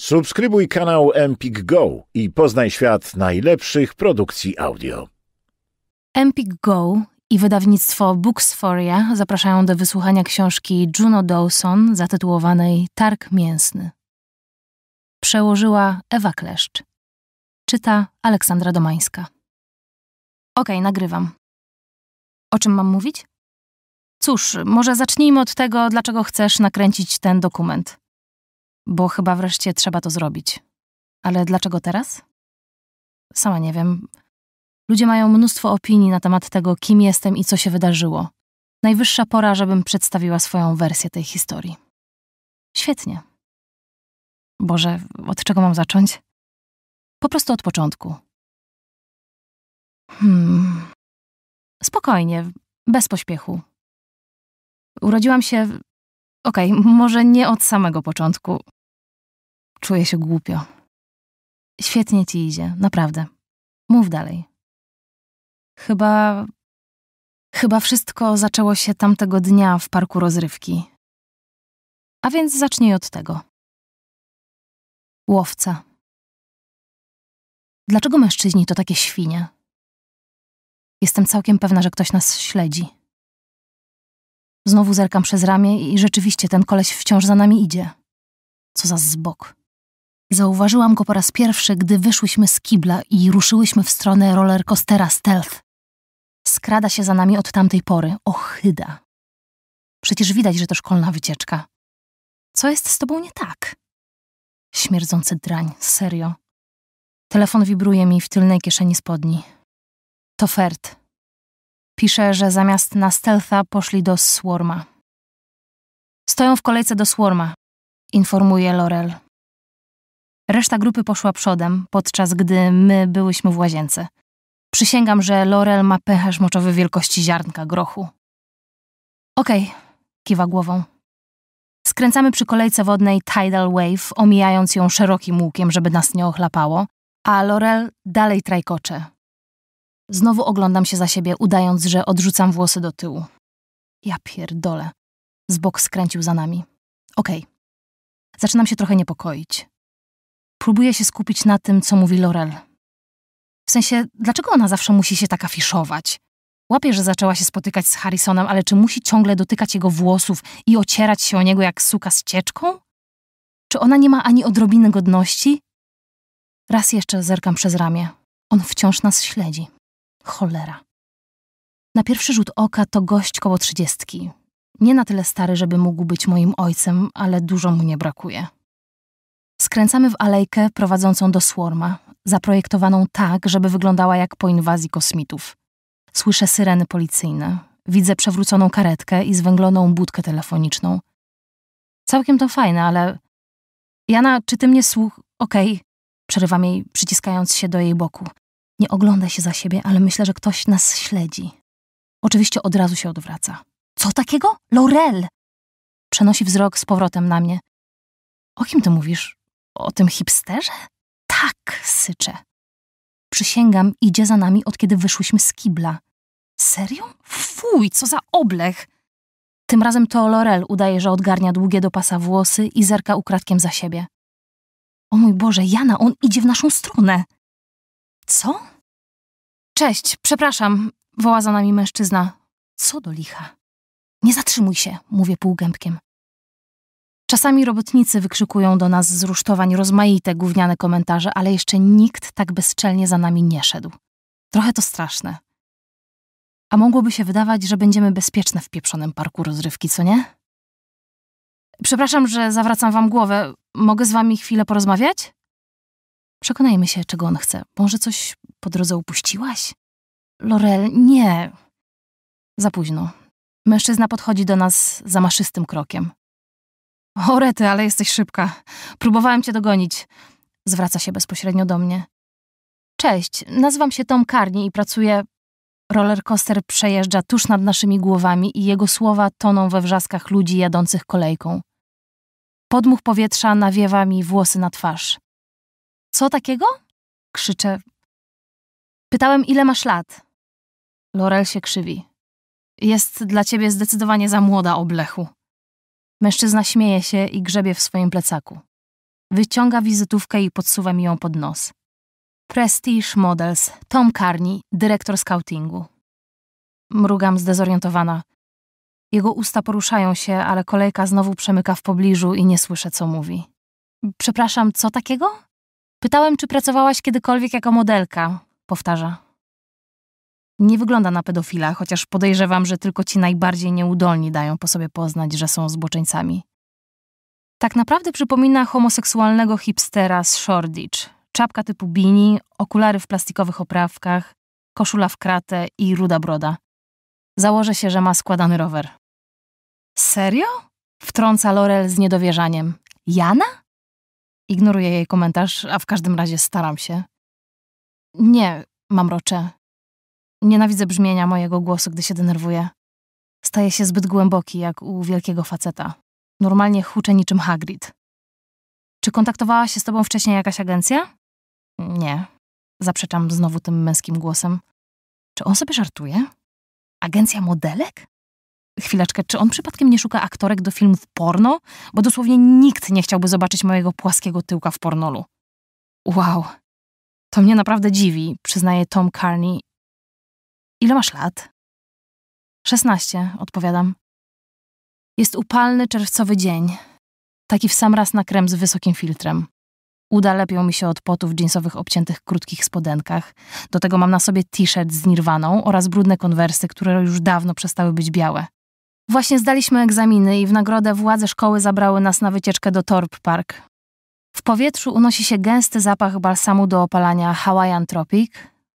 Subskrybuj kanał Empik Go i poznaj świat najlepszych produkcji audio. Empik Go i wydawnictwo Booksforia zapraszają do wysłuchania książki Juno Dawson zatytułowanej Targ Mięsny. Przełożyła Ewa Kleszcz. Czyta Aleksandra Domańska. Okej, okay, nagrywam. O czym mam mówić? Cóż, może zacznijmy od tego, dlaczego chcesz nakręcić ten dokument bo chyba wreszcie trzeba to zrobić. Ale dlaczego teraz? Sama nie wiem. Ludzie mają mnóstwo opinii na temat tego, kim jestem i co się wydarzyło. Najwyższa pora, żebym przedstawiła swoją wersję tej historii. Świetnie. Boże, od czego mam zacząć? Po prostu od początku. Hmm. Spokojnie, bez pośpiechu. Urodziłam się. Okej, okay, może nie od samego początku. Czuję się głupio. Świetnie ci idzie, naprawdę. Mów dalej. Chyba. Chyba wszystko zaczęło się tamtego dnia w parku rozrywki. A więc zacznij od tego. Łowca. Dlaczego mężczyźni to takie świnie? Jestem całkiem pewna, że ktoś nas śledzi. Znowu zerkam przez ramię i rzeczywiście ten koleś wciąż za nami idzie. Co za zbok. Zauważyłam go po raz pierwszy, gdy wyszłyśmy z kibla i ruszyłyśmy w stronę rollercoastera Stealth. Skrada się za nami od tamtej pory. Ochyda. Przecież widać, że to szkolna wycieczka. Co jest z tobą nie tak? Śmierdzący drań, serio. Telefon wibruje mi w tylnej kieszeni spodni. To Fert. Pisze, że zamiast na Stealtha poszli do Swarma. Stoją w kolejce do Swarma, informuje Lorel. Reszta grupy poszła przodem, podczas gdy my byłyśmy w łazience. Przysięgam, że Lorel ma pęcherz moczowy wielkości ziarnka grochu. Okej, okay, kiwa głową. Skręcamy przy kolejce wodnej Tidal Wave, omijając ją szerokim łukiem, żeby nas nie ochlapało, a Lorel dalej trajkocze. Znowu oglądam się za siebie, udając, że odrzucam włosy do tyłu. Ja pierdolę. Z bok skręcił za nami. Okej. Okay. Zaczynam się trochę niepokoić. Próbuję się skupić na tym, co mówi Lorel. W sensie, dlaczego ona zawsze musi się tak afiszować? Łapie, że zaczęła się spotykać z Harrisonem, ale czy musi ciągle dotykać jego włosów i ocierać się o niego jak suka z cieczką? Czy ona nie ma ani odrobiny godności? Raz jeszcze zerkam przez ramię. On wciąż nas śledzi. Cholera. Na pierwszy rzut oka to gość koło trzydziestki. Nie na tyle stary, żeby mógł być moim ojcem, ale dużo mu nie brakuje. Skręcamy w alejkę prowadzącą do Swarma, zaprojektowaną tak, żeby wyglądała jak po inwazji kosmitów. Słyszę syreny policyjne, widzę przewróconą karetkę i zwęgloną budkę telefoniczną. Całkiem to fajne, ale... Jana, czy ty mnie słuch... Okej. Okay. Przerywam jej, przyciskając się do jej boku. Nie ogląda się za siebie, ale myślę, że ktoś nas śledzi. Oczywiście od razu się odwraca. Co takiego? Laurel! Przenosi wzrok z powrotem na mnie. O kim ty mówisz? O tym hipsterze? Tak, sycze. Przysięgam, idzie za nami od kiedy wyszłyśmy z kibla. Serio? Fuj, co za oblech! Tym razem to Lorel udaje, że odgarnia długie do pasa włosy i zerka ukradkiem za siebie. O mój Boże, Jana, on idzie w naszą stronę! Co? Cześć, przepraszam, woła za nami mężczyzna. Co do licha? Nie zatrzymuj się, mówię półgębkiem. Czasami robotnicy wykrzykują do nas z rusztowań rozmaite gówniane komentarze, ale jeszcze nikt tak bezczelnie za nami nie szedł. Trochę to straszne. A mogłoby się wydawać, że będziemy bezpieczne w pieprzonym parku rozrywki, co nie? Przepraszam, że zawracam wam głowę. Mogę z wami chwilę porozmawiać? Przekonajmy się, czego on chce. Może coś po drodze upuściłaś? Lorel, nie. Za późno. Mężczyzna podchodzi do nas zamaszystym krokiem. Orety, ale jesteś szybka. Próbowałem cię dogonić. Zwraca się bezpośrednio do mnie. Cześć, nazywam się Tom Karni i pracuję... Rollercoaster przejeżdża tuż nad naszymi głowami i jego słowa toną we wrzaskach ludzi jadących kolejką. Podmuch powietrza nawiewa mi włosy na twarz. Co takiego? Krzyczę. Pytałem, ile masz lat? Lorel się krzywi. Jest dla ciebie zdecydowanie za młoda, oblechu. Mężczyzna śmieje się i grzebie w swoim plecaku. Wyciąga wizytówkę i podsuwa mi ją pod nos. Prestige Models, Tom Carney, dyrektor scoutingu. Mrugam zdezorientowana. Jego usta poruszają się, ale kolejka znowu przemyka w pobliżu i nie słyszę, co mówi. Przepraszam, co takiego? Pytałem, czy pracowałaś kiedykolwiek jako modelka, powtarza nie wygląda na pedofila, chociaż podejrzewam, że tylko ci najbardziej nieudolni dają po sobie poznać, że są zboczeńcami. Tak naprawdę przypomina homoseksualnego hipstera z Shoreditch. Czapka typu bini, okulary w plastikowych oprawkach, koszula w kratę i ruda broda. Założę się, że ma składany rower. Serio? Wtrąca Lorel z niedowierzaniem. Jana? Ignoruję jej komentarz, a w każdym razie staram się. Nie, mam rocze. Nienawidzę brzmienia mojego głosu, gdy się denerwuję. Staje się zbyt głęboki, jak u wielkiego faceta. Normalnie huczę niczym Hagrid. Czy kontaktowała się z tobą wcześniej jakaś agencja? Nie. Zaprzeczam znowu tym męskim głosem. Czy on sobie żartuje? Agencja modelek? Chwileczkę, czy on przypadkiem nie szuka aktorek do filmów porno? Bo dosłownie nikt nie chciałby zobaczyć mojego płaskiego tyłka w pornolu. Wow. To mnie naprawdę dziwi, przyznaje Tom Carney Ile masz lat? Szesnaście, odpowiadam. Jest upalny czerwcowy dzień. Taki w sam raz na krem z wysokim filtrem. Uda lepią mi się od potów jeansowych obciętych krótkich spodenkach. Do tego mam na sobie t-shirt z nirwaną oraz brudne konwersy, które już dawno przestały być białe. Właśnie zdaliśmy egzaminy i w nagrodę władze szkoły zabrały nas na wycieczkę do Torp Park. W powietrzu unosi się gęsty zapach balsamu do opalania Hawaiian Tropic,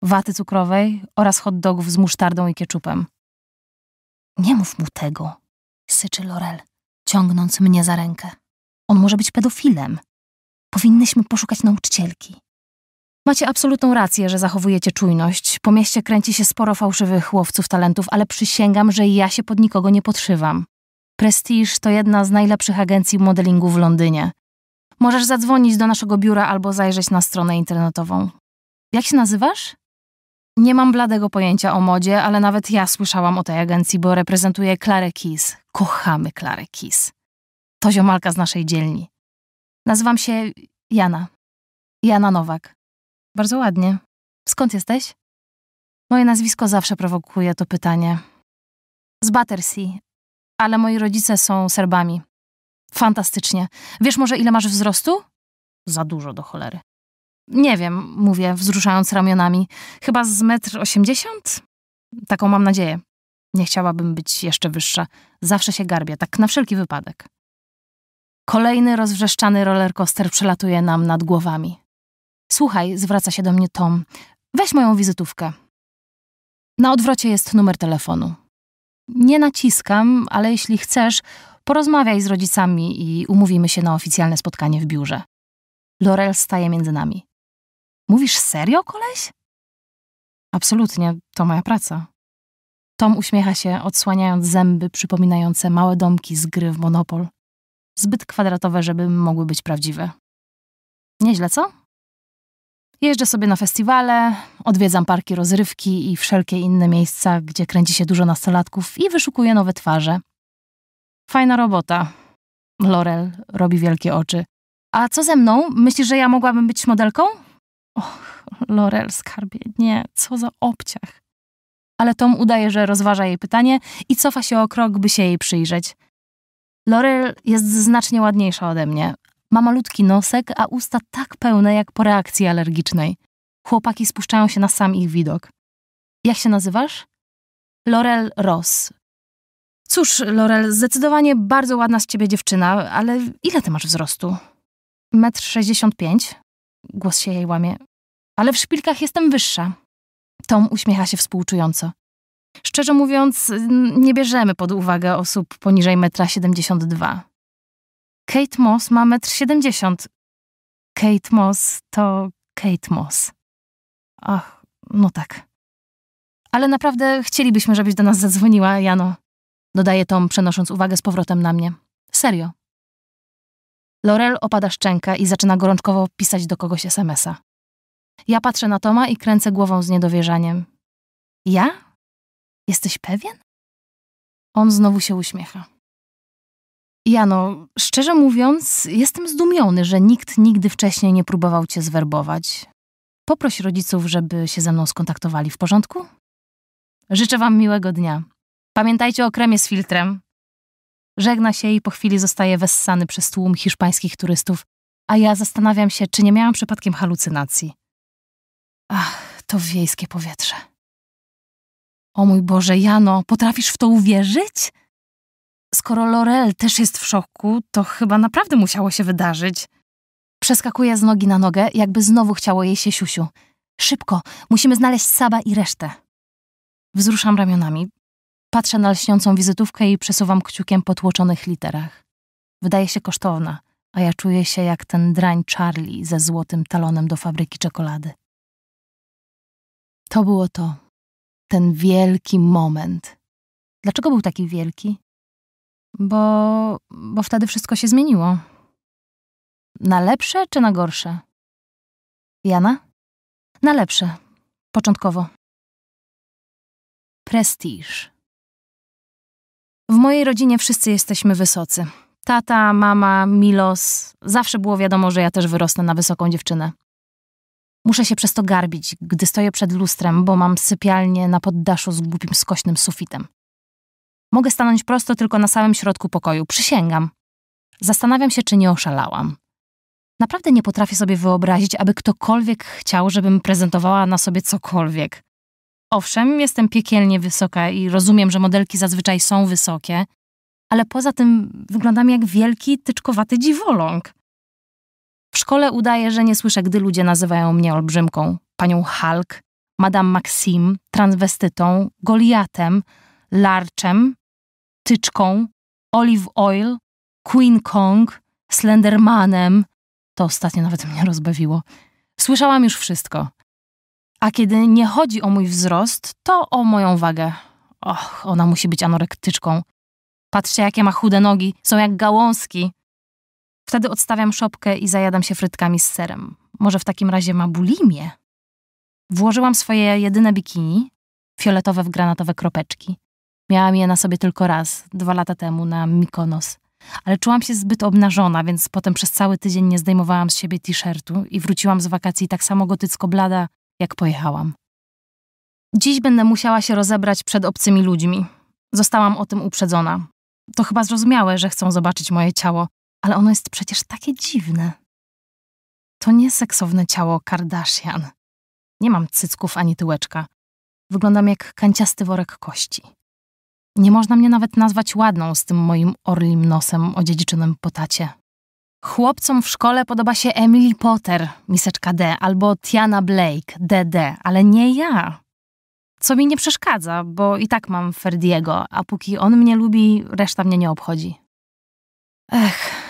waty cukrowej oraz hot dogów z musztardą i kieczupem. Nie mów mu tego, syczy Lorel, ciągnąc mnie za rękę. On może być pedofilem. Powinnyśmy poszukać nauczycielki. Macie absolutną rację, że zachowujecie czujność. Po mieście kręci się sporo fałszywych łowców talentów, ale przysięgam, że ja się pod nikogo nie podszywam. Prestige to jedna z najlepszych agencji modelingu w Londynie. Możesz zadzwonić do naszego biura albo zajrzeć na stronę internetową. Jak się nazywasz? Nie mam bladego pojęcia o modzie, ale nawet ja słyszałam o tej agencji, bo reprezentuję Klarę Kiss. Kochamy Klarę Kiss. To ziomalka z naszej dzielni. Nazywam się Jana. Jana Nowak. Bardzo ładnie. Skąd jesteś? Moje nazwisko zawsze prowokuje to pytanie. Z Battersea, ale moi rodzice są Serbami. Fantastycznie. Wiesz może, ile masz wzrostu? Za dużo do cholery. Nie wiem, mówię, wzruszając ramionami. Chyba z metr osiemdziesiąt? Taką mam nadzieję. Nie chciałabym być jeszcze wyższa. Zawsze się garbię, tak na wszelki wypadek. Kolejny rozwrzeszczany rollercoaster przelatuje nam nad głowami. Słuchaj, zwraca się do mnie Tom. Weź moją wizytówkę. Na odwrocie jest numer telefonu. Nie naciskam, ale jeśli chcesz, porozmawiaj z rodzicami i umówimy się na oficjalne spotkanie w biurze. Lorel staje między nami. Mówisz serio, koleś? Absolutnie, to moja praca. Tom uśmiecha się, odsłaniając zęby przypominające małe domki z gry w Monopol. Zbyt kwadratowe, żeby mogły być prawdziwe. Nieźle, co? Jeżdżę sobie na festiwale, odwiedzam parki rozrywki i wszelkie inne miejsca, gdzie kręci się dużo nastolatków i wyszukuję nowe twarze. Fajna robota. Lorel robi wielkie oczy. A co ze mną? Myślisz, że ja mogłabym być modelką? Och, Lorel skarbie, nie, co za obciach. Ale Tom udaje, że rozważa jej pytanie i cofa się o krok, by się jej przyjrzeć. Lorel jest znacznie ładniejsza ode mnie. Ma malutki nosek, a usta tak pełne jak po reakcji alergicznej. Chłopaki spuszczają się na sam ich widok. Jak się nazywasz? Lorel Ross. Cóż, Lorel, zdecydowanie bardzo ładna z ciebie dziewczyna, ale ile ty masz wzrostu? Metr sześćdziesiąt pięć. Głos się jej łamie ale w szpilkach jestem wyższa. Tom uśmiecha się współczująco. Szczerze mówiąc, nie bierzemy pod uwagę osób poniżej 1,72 m. Kate Moss ma 1,70 m. Kate Moss to Kate Moss. Ach, no tak. Ale naprawdę chcielibyśmy, żebyś do nas zadzwoniła, Jano. Dodaje Tom, przenosząc uwagę z powrotem na mnie. Serio. Lorel opada szczęka i zaczyna gorączkowo pisać do kogoś SMS-a. Ja patrzę na Toma i kręcę głową z niedowierzaniem. Ja? Jesteś pewien? On znowu się uśmiecha. Jano, szczerze mówiąc, jestem zdumiony, że nikt nigdy wcześniej nie próbował cię zwerbować. Poproś rodziców, żeby się ze mną skontaktowali, w porządku? Życzę wam miłego dnia. Pamiętajcie o kremie z filtrem. Żegna się i po chwili zostaje wessany przez tłum hiszpańskich turystów, a ja zastanawiam się, czy nie miałam przypadkiem halucynacji. Ach, to wiejskie powietrze. O mój Boże, Jano, potrafisz w to uwierzyć? Skoro Lorel też jest w szoku, to chyba naprawdę musiało się wydarzyć. Przeskakuje z nogi na nogę, jakby znowu chciało jej się siusiu. Szybko, musimy znaleźć Saba i resztę. Wzruszam ramionami. Patrzę na lśniącą wizytówkę i przesuwam kciukiem po tłoczonych literach. Wydaje się kosztowna, a ja czuję się jak ten drań Charlie ze złotym talonem do fabryki czekolady. To było to. Ten wielki moment. Dlaczego był taki wielki? Bo, bo wtedy wszystko się zmieniło. Na lepsze czy na gorsze? Jana? Na lepsze. Początkowo. Prestiż. W mojej rodzinie wszyscy jesteśmy wysocy. Tata, mama, Milos. Zawsze było wiadomo, że ja też wyrosnę na wysoką dziewczynę. Muszę się przez to garbić, gdy stoję przed lustrem, bo mam sypialnię na poddaszu z głupim skośnym sufitem. Mogę stanąć prosto tylko na samym środku pokoju, przysięgam. Zastanawiam się, czy nie oszalałam. Naprawdę nie potrafię sobie wyobrazić, aby ktokolwiek chciał, żebym prezentowała na sobie cokolwiek. Owszem, jestem piekielnie wysoka i rozumiem, że modelki zazwyczaj są wysokie, ale poza tym wyglądam jak wielki, tyczkowaty dziwoląg. W szkole udaję, że nie słyszę, gdy ludzie nazywają mnie olbrzymką, panią Hulk, Madame Maxim, transwestytą, Goliatem, Larczem, Tyczką, Olive Oil, Queen Kong, Slendermanem. To ostatnio nawet mnie rozbawiło. Słyszałam już wszystko. A kiedy nie chodzi o mój wzrost, to o moją wagę. Och, ona musi być anorektyczką. Patrzcie, jakie ma chude nogi, są jak gałązki. Wtedy odstawiam szopkę i zajadam się frytkami z serem. Może w takim razie ma bulimię? Włożyłam swoje jedyne bikini, fioletowe w granatowe kropeczki. Miałam je na sobie tylko raz, dwa lata temu, na Mikonos. Ale czułam się zbyt obnażona, więc potem przez cały tydzień nie zdejmowałam z siebie t-shirtu i wróciłam z wakacji tak samo gotycko-blada, jak pojechałam. Dziś będę musiała się rozebrać przed obcymi ludźmi. Zostałam o tym uprzedzona. To chyba zrozumiałe, że chcą zobaczyć moje ciało, ale ono jest przecież takie dziwne. To nie seksowne ciało Kardashian. Nie mam cycków ani tyłeczka. Wyglądam jak kanciasty worek kości. Nie można mnie nawet nazwać ładną z tym moim orlim nosem odziedziczonym po tacie. Chłopcom w szkole podoba się Emily Potter, miseczka D, albo Tiana Blake, DD, ale nie ja. Co mi nie przeszkadza, bo i tak mam Ferdiego, a póki on mnie lubi, reszta mnie nie obchodzi. Ech,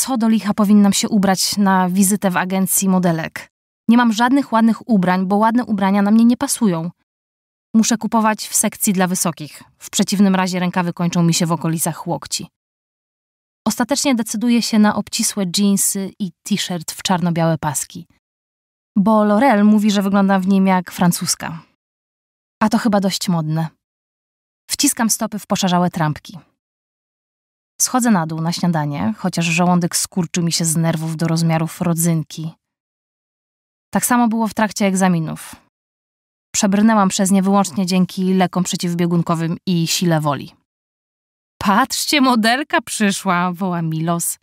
co do licha powinnam się ubrać na wizytę w agencji modelek. Nie mam żadnych ładnych ubrań, bo ładne ubrania na mnie nie pasują. Muszę kupować w sekcji dla wysokich, w przeciwnym razie rękawy kończą mi się w okolicach łokci. Ostatecznie decyduję się na obcisłe dżinsy i t-shirt w czarno-białe paski. Bo Lorel mówi, że wyglądam w nim jak francuska. A to chyba dość modne. Wciskam stopy w poszarzałe trampki. Schodzę na dół na śniadanie, chociaż żołądek skurczył mi się z nerwów do rozmiarów rodzynki. Tak samo było w trakcie egzaminów. Przebrnęłam przez nie wyłącznie dzięki lekom przeciwbiegunkowym i sile woli. Patrzcie, modelka przyszła, woła Milos.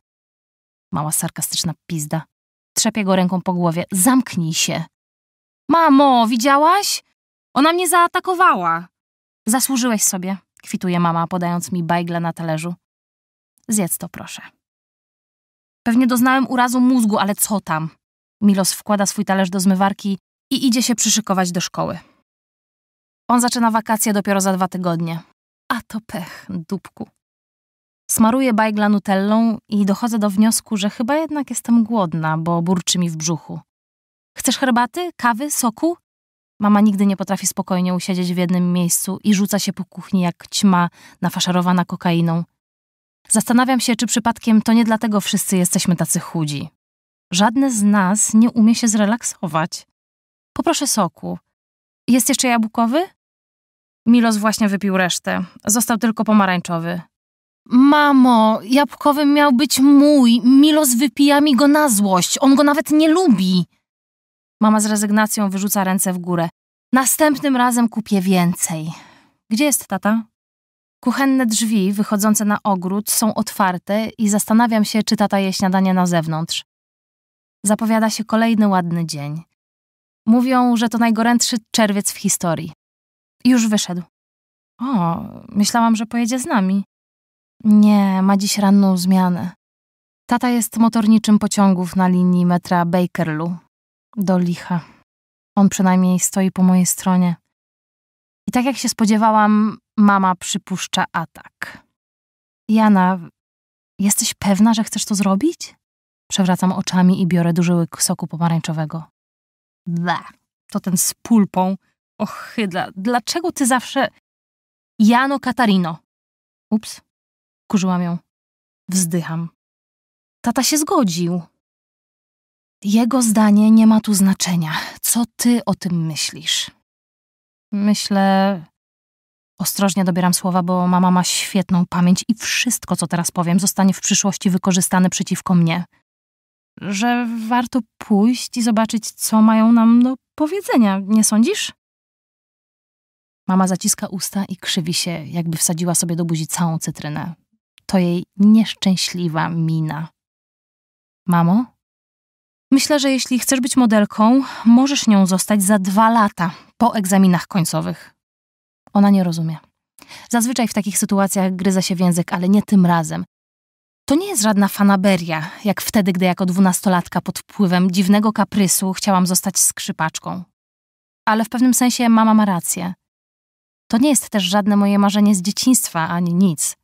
Mała sarkastyczna pizda. Trzepie go ręką po głowie. Zamknij się. Mamo, widziałaś? Ona mnie zaatakowała. Zasłużyłeś sobie, kwituje mama, podając mi bajgle na talerzu. Zjedz to, proszę. Pewnie doznałem urazu mózgu, ale co tam? Milos wkłada swój talerz do zmywarki i idzie się przyszykować do szkoły. On zaczyna wakacje dopiero za dwa tygodnie. A to pech, dupku. Smaruję bajgla nutellą i dochodzę do wniosku, że chyba jednak jestem głodna, bo burczy mi w brzuchu. Chcesz herbaty, kawy, soku? Mama nigdy nie potrafi spokojnie usiedzieć w jednym miejscu i rzuca się po kuchni jak ćma nafaszerowana kokainą. Zastanawiam się, czy przypadkiem to nie dlatego wszyscy jesteśmy tacy chudzi. Żadne z nas nie umie się zrelaksować. Poproszę soku. Jest jeszcze jabłkowy? Milos właśnie wypił resztę. Został tylko pomarańczowy. Mamo, jabłkowy miał być mój. Milos wypija mi go na złość. On go nawet nie lubi. Mama z rezygnacją wyrzuca ręce w górę. Następnym razem kupię więcej. Gdzie jest tata? Kuchenne drzwi wychodzące na ogród są otwarte i zastanawiam się, czy tata je śniadanie na zewnątrz. Zapowiada się kolejny ładny dzień. Mówią, że to najgorętszy czerwiec w historii. Już wyszedł. O, myślałam, że pojedzie z nami. Nie, ma dziś ranną zmianę. Tata jest motorniczym pociągów na linii metra Bakerloo. Do licha. On przynajmniej stoi po mojej stronie. I tak jak się spodziewałam, mama przypuszcza atak. Jana, jesteś pewna, że chcesz to zrobić? Przewracam oczami i biorę duży łyk soku pomarańczowego. Ble, to ten z pulpą. Och, Ochyda, dlaczego ty zawsze... Jano Katarino. Ups, kurzyłam ją. Wzdycham. Tata się zgodził. Jego zdanie nie ma tu znaczenia. Co ty o tym myślisz? Myślę, ostrożnie dobieram słowa, bo mama ma świetną pamięć i wszystko, co teraz powiem, zostanie w przyszłości wykorzystane przeciwko mnie. Że warto pójść i zobaczyć, co mają nam do powiedzenia, nie sądzisz? Mama zaciska usta i krzywi się, jakby wsadziła sobie do buzi całą cytrynę. To jej nieszczęśliwa mina. Mamo? Myślę, że jeśli chcesz być modelką, możesz nią zostać za dwa lata po egzaminach końcowych. Ona nie rozumie. Zazwyczaj w takich sytuacjach gryza się w język, ale nie tym razem. To nie jest żadna fanaberia, jak wtedy, gdy jako dwunastolatka pod wpływem dziwnego kaprysu chciałam zostać skrzypaczką. Ale w pewnym sensie mama ma rację. To nie jest też żadne moje marzenie z dzieciństwa ani nic.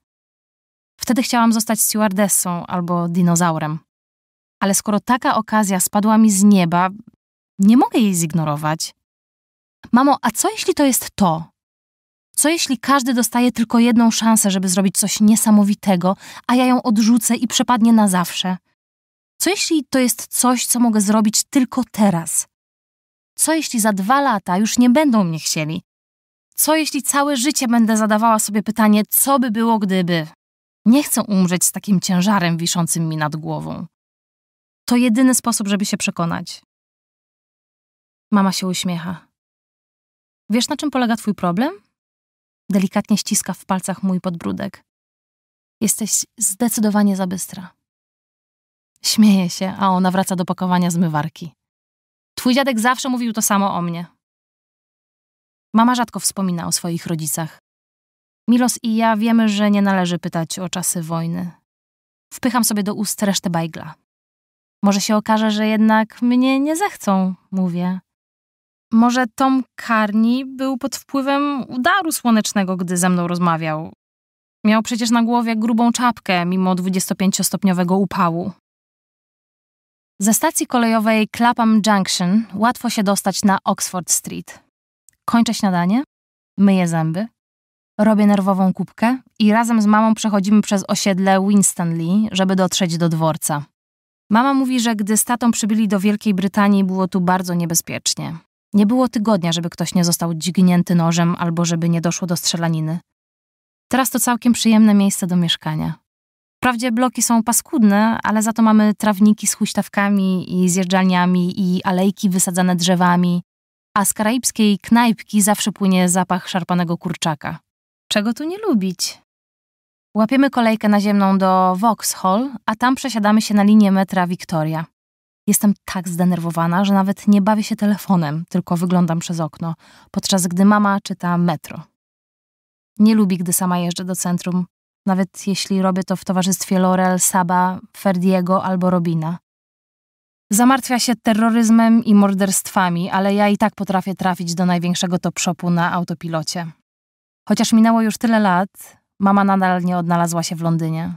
Wtedy chciałam zostać stewardessą albo dinozaurem ale skoro taka okazja spadła mi z nieba, nie mogę jej zignorować. Mamo, a co jeśli to jest to? Co jeśli każdy dostaje tylko jedną szansę, żeby zrobić coś niesamowitego, a ja ją odrzucę i przepadnie na zawsze? Co jeśli to jest coś, co mogę zrobić tylko teraz? Co jeśli za dwa lata już nie będą mnie chcieli? Co jeśli całe życie będę zadawała sobie pytanie, co by było gdyby? Nie chcę umrzeć z takim ciężarem wiszącym mi nad głową. To jedyny sposób, żeby się przekonać. Mama się uśmiecha. Wiesz, na czym polega twój problem? Delikatnie ściska w palcach mój podbródek. Jesteś zdecydowanie za bystra. Śmieje się, a ona wraca do pakowania zmywarki. Twój dziadek zawsze mówił to samo o mnie. Mama rzadko wspomina o swoich rodzicach. Milos i ja wiemy, że nie należy pytać o czasy wojny. Wpycham sobie do ust resztę bajgla. Może się okaże, że jednak mnie nie zechcą, mówię. Może Tom Carney był pod wpływem udaru słonecznego, gdy ze mną rozmawiał. Miał przecież na głowie grubą czapkę, mimo 25-stopniowego upału. Ze stacji kolejowej Clapham Junction łatwo się dostać na Oxford Street. Kończę śniadanie, myję zęby, robię nerwową kubkę i razem z mamą przechodzimy przez osiedle Winstonley, żeby dotrzeć do dworca. Mama mówi, że gdy z tatą przybyli do Wielkiej Brytanii, było tu bardzo niebezpiecznie. Nie było tygodnia, żeby ktoś nie został dźgnięty nożem albo żeby nie doszło do strzelaniny. Teraz to całkiem przyjemne miejsce do mieszkania. Wprawdzie bloki są paskudne, ale za to mamy trawniki z huśtawkami i zjeżdżalniami i alejki wysadzane drzewami, a z karaibskiej knajpki zawsze płynie zapach szarpanego kurczaka. Czego tu nie lubić? Łapiemy kolejkę naziemną do Vauxhall, a tam przesiadamy się na linię metra Victoria. Jestem tak zdenerwowana, że nawet nie bawię się telefonem, tylko wyglądam przez okno, podczas gdy mama czyta metro. Nie lubi, gdy sama jeżdżę do centrum, nawet jeśli robię to w towarzystwie Laurel, Saba, Ferdiego albo Robina. Zamartwia się terroryzmem i morderstwami, ale ja i tak potrafię trafić do największego top-shopu na autopilocie. Chociaż minęło już tyle lat, Mama nadal nie odnalazła się w Londynie.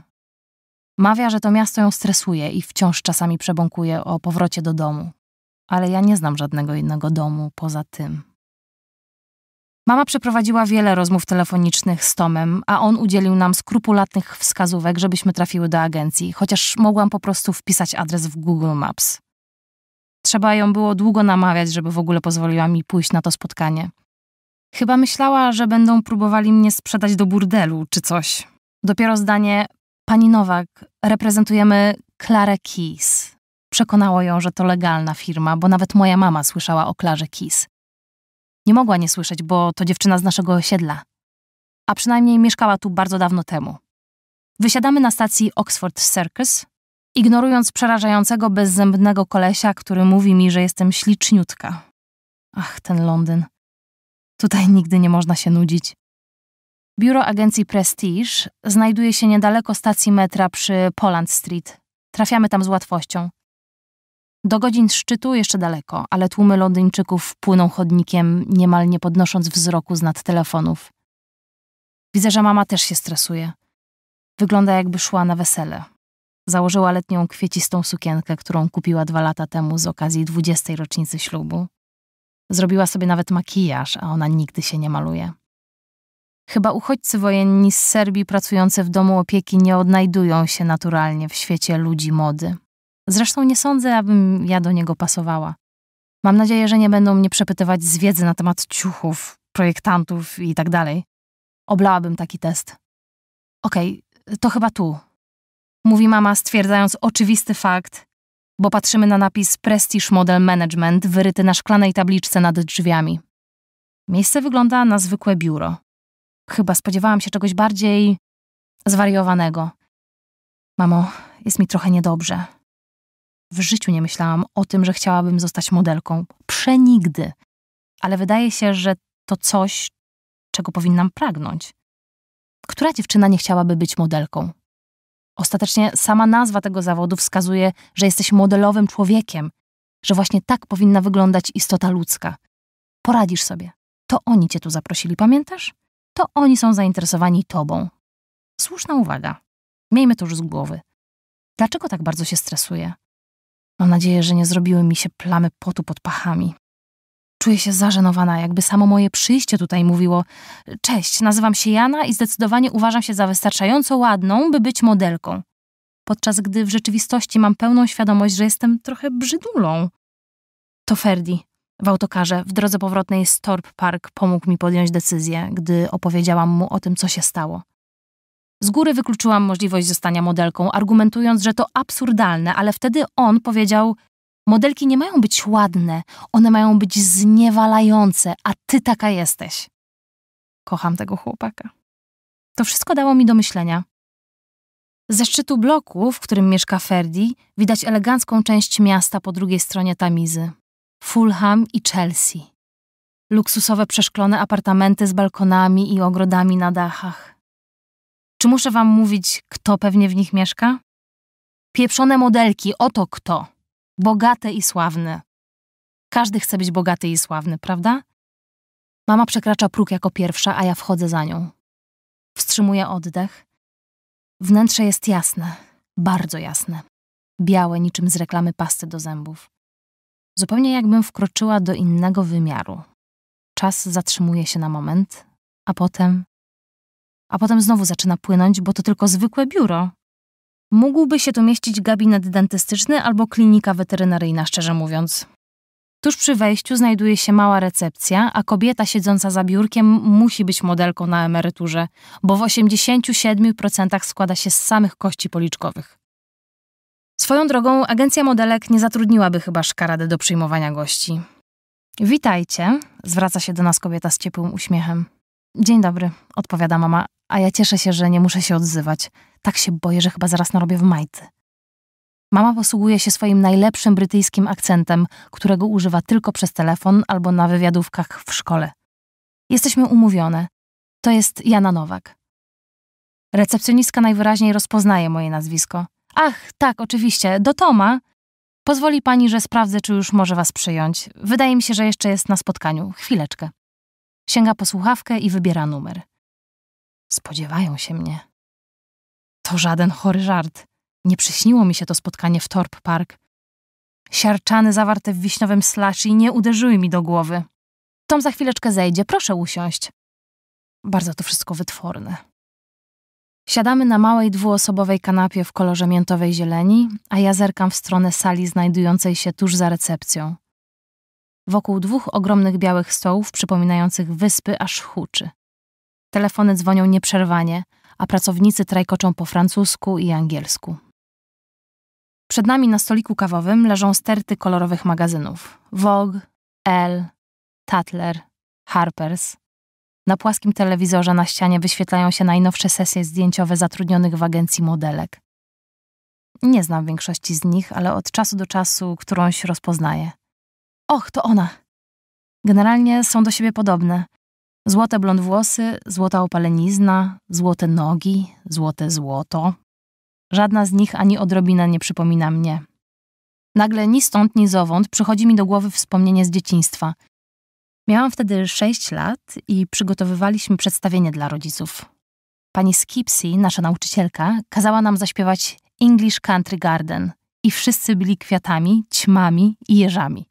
Mawia, że to miasto ją stresuje i wciąż czasami przebąkuje o powrocie do domu. Ale ja nie znam żadnego innego domu poza tym. Mama przeprowadziła wiele rozmów telefonicznych z Tomem, a on udzielił nam skrupulatnych wskazówek, żebyśmy trafiły do agencji, chociaż mogłam po prostu wpisać adres w Google Maps. Trzeba ją było długo namawiać, żeby w ogóle pozwoliła mi pójść na to spotkanie. Chyba myślała, że będą próbowali mnie sprzedać do burdelu czy coś. Dopiero zdanie Pani Nowak, reprezentujemy Klarę Keys. Przekonało ją, że to legalna firma, bo nawet moja mama słyszała o Klarze Keys. Nie mogła nie słyszeć, bo to dziewczyna z naszego osiedla. A przynajmniej mieszkała tu bardzo dawno temu. Wysiadamy na stacji Oxford Circus, ignorując przerażającego bezzębnego kolesia, który mówi mi, że jestem śliczniutka. Ach, ten Londyn. Tutaj nigdy nie można się nudzić. Biuro agencji Prestige znajduje się niedaleko stacji metra przy Poland Street. Trafiamy tam z łatwością. Do godzin szczytu jeszcze daleko, ale tłumy Londyńczyków płyną chodnikiem, niemal nie podnosząc wzroku z nad telefonów. Widzę, że mama też się stresuje. Wygląda jakby szła na wesele. Założyła letnią kwiecistą sukienkę, którą kupiła dwa lata temu z okazji dwudziestej rocznicy ślubu. Zrobiła sobie nawet makijaż, a ona nigdy się nie maluje. Chyba uchodźcy wojenni z Serbii pracujący w domu opieki nie odnajdują się naturalnie w świecie ludzi mody. Zresztą nie sądzę, abym ja do niego pasowała. Mam nadzieję, że nie będą mnie przepytywać z wiedzy na temat ciuchów, projektantów i tak dalej. Oblałabym taki test. Okej, okay, to chyba tu. Mówi mama, stwierdzając oczywisty fakt, bo patrzymy na napis Prestige Model Management wyryty na szklanej tabliczce nad drzwiami. Miejsce wygląda na zwykłe biuro. Chyba spodziewałam się czegoś bardziej zwariowanego. Mamo, jest mi trochę niedobrze. W życiu nie myślałam o tym, że chciałabym zostać modelką. Przenigdy. Ale wydaje się, że to coś, czego powinnam pragnąć. Która dziewczyna nie chciałaby być modelką? Ostatecznie sama nazwa tego zawodu wskazuje, że jesteś modelowym człowiekiem, że właśnie tak powinna wyglądać istota ludzka. Poradzisz sobie. To oni cię tu zaprosili, pamiętasz? To oni są zainteresowani tobą. Słuszna uwaga. Miejmy to już z głowy. Dlaczego tak bardzo się stresuję? Mam nadzieję, że nie zrobiły mi się plamy potu pod pachami. Czuję się zażenowana, jakby samo moje przyjście tutaj mówiło: Cześć, nazywam się Jana i zdecydowanie uważam się za wystarczająco ładną, by być modelką. Podczas gdy w rzeczywistości mam pełną świadomość, że jestem trochę brzydulą. To Ferdi. W autokarze w drodze powrotnej z Torp Park pomógł mi podjąć decyzję, gdy opowiedziałam mu o tym, co się stało. Z góry wykluczyłam możliwość zostania modelką, argumentując, że to absurdalne, ale wtedy on powiedział: Modelki nie mają być ładne, one mają być zniewalające, a ty taka jesteś. Kocham tego chłopaka. To wszystko dało mi do myślenia. Ze szczytu bloku, w którym mieszka Ferdi, widać elegancką część miasta po drugiej stronie Tamizy. Fulham i Chelsea. Luksusowe przeszklone apartamenty z balkonami i ogrodami na dachach. Czy muszę wam mówić, kto pewnie w nich mieszka? Pieprzone modelki, oto kto bogate i sławne. Każdy chce być bogaty i sławny, prawda? Mama przekracza próg jako pierwsza, a ja wchodzę za nią. Wstrzymuję oddech. Wnętrze jest jasne, bardzo jasne. Białe, niczym z reklamy pasty do zębów. Zupełnie jakbym wkroczyła do innego wymiaru. Czas zatrzymuje się na moment, a potem. A potem znowu zaczyna płynąć, bo to tylko zwykłe biuro, Mógłby się tu mieścić gabinet dentystyczny albo klinika weterynaryjna, szczerze mówiąc. Tuż przy wejściu znajduje się mała recepcja, a kobieta siedząca za biurkiem musi być modelką na emeryturze, bo w 87% składa się z samych kości policzkowych. Swoją drogą, agencja modelek nie zatrudniłaby chyba szkaradę do przyjmowania gości. Witajcie, zwraca się do nas kobieta z ciepłym uśmiechem. Dzień dobry, odpowiada mama, a ja cieszę się, że nie muszę się odzywać. Tak się boję, że chyba zaraz narobię w majty. Mama posługuje się swoim najlepszym brytyjskim akcentem, którego używa tylko przez telefon albo na wywiadówkach w szkole. Jesteśmy umówione. To jest Jana Nowak. Recepcjonistka najwyraźniej rozpoznaje moje nazwisko. Ach, tak, oczywiście, do Toma. Pozwoli pani, że sprawdzę, czy już może was przyjąć. Wydaje mi się, że jeszcze jest na spotkaniu. Chwileczkę. Sięga po słuchawkę i wybiera numer. Spodziewają się mnie. To żaden chory żart. Nie przyśniło mi się to spotkanie w Torp Park. Siarczany zawarte w wiśniowym slashi nie uderzyły mi do głowy. Tom za chwileczkę zejdzie, proszę usiąść. Bardzo to wszystko wytworne. Siadamy na małej dwuosobowej kanapie w kolorze miętowej zieleni, a ja zerkam w stronę sali znajdującej się tuż za recepcją wokół dwóch ogromnych białych stołów przypominających wyspy aż huczy. Telefony dzwonią nieprzerwanie, a pracownicy trajkoczą po francusku i angielsku. Przed nami na stoliku kawowym leżą sterty kolorowych magazynów: Vogue, Elle, Tatler, Harper's. Na płaskim telewizorze na ścianie wyświetlają się najnowsze sesje zdjęciowe zatrudnionych w agencji modelek. Nie znam większości z nich, ale od czasu do czasu którąś rozpoznaję. Och, to ona! Generalnie są do siebie podobne. Złote blond włosy, złota opalenizna, złote nogi, złote złoto. Żadna z nich ani odrobina nie przypomina mnie. Nagle ni stąd, ni zowąd przychodzi mi do głowy wspomnienie z dzieciństwa. Miałam wtedy sześć lat i przygotowywaliśmy przedstawienie dla rodziców. Pani Skipsy, nasza nauczycielka, kazała nam zaśpiewać English Country Garden i wszyscy byli kwiatami, ćmami i jeżami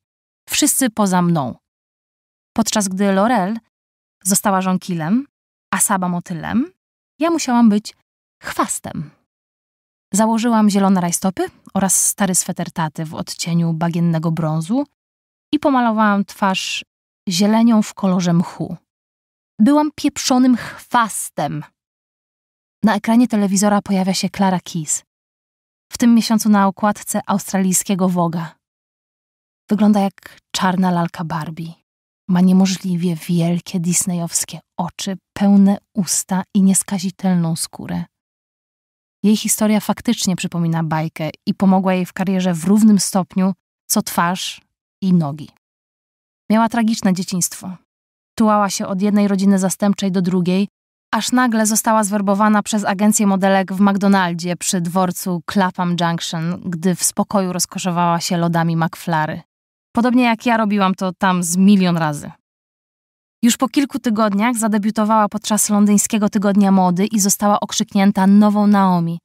wszyscy poza mną. Podczas gdy Lorel została żonkilem, a Saba motylem, ja musiałam być chwastem. Założyłam zielone rajstopy oraz stary sweter taty w odcieniu bagiennego brązu i pomalowałam twarz zielenią w kolorze mchu. Byłam pieprzonym chwastem. Na ekranie telewizora pojawia się Clara Keys. W tym miesiącu na okładce australijskiego Woga. Wygląda jak czarna lalka Barbie. Ma niemożliwie wielkie disneyowskie oczy, pełne usta i nieskazitelną skórę. Jej historia faktycznie przypomina bajkę i pomogła jej w karierze w równym stopniu co twarz i nogi. Miała tragiczne dzieciństwo. Tułała się od jednej rodziny zastępczej do drugiej, aż nagle została zwerbowana przez agencję modelek w McDonaldzie przy dworcu Clapham Junction, gdy w spokoju rozkoszowała się lodami McFlary. Podobnie jak ja robiłam to tam z milion razy. Już po kilku tygodniach zadebiutowała podczas londyńskiego tygodnia mody i została okrzyknięta nową Naomi.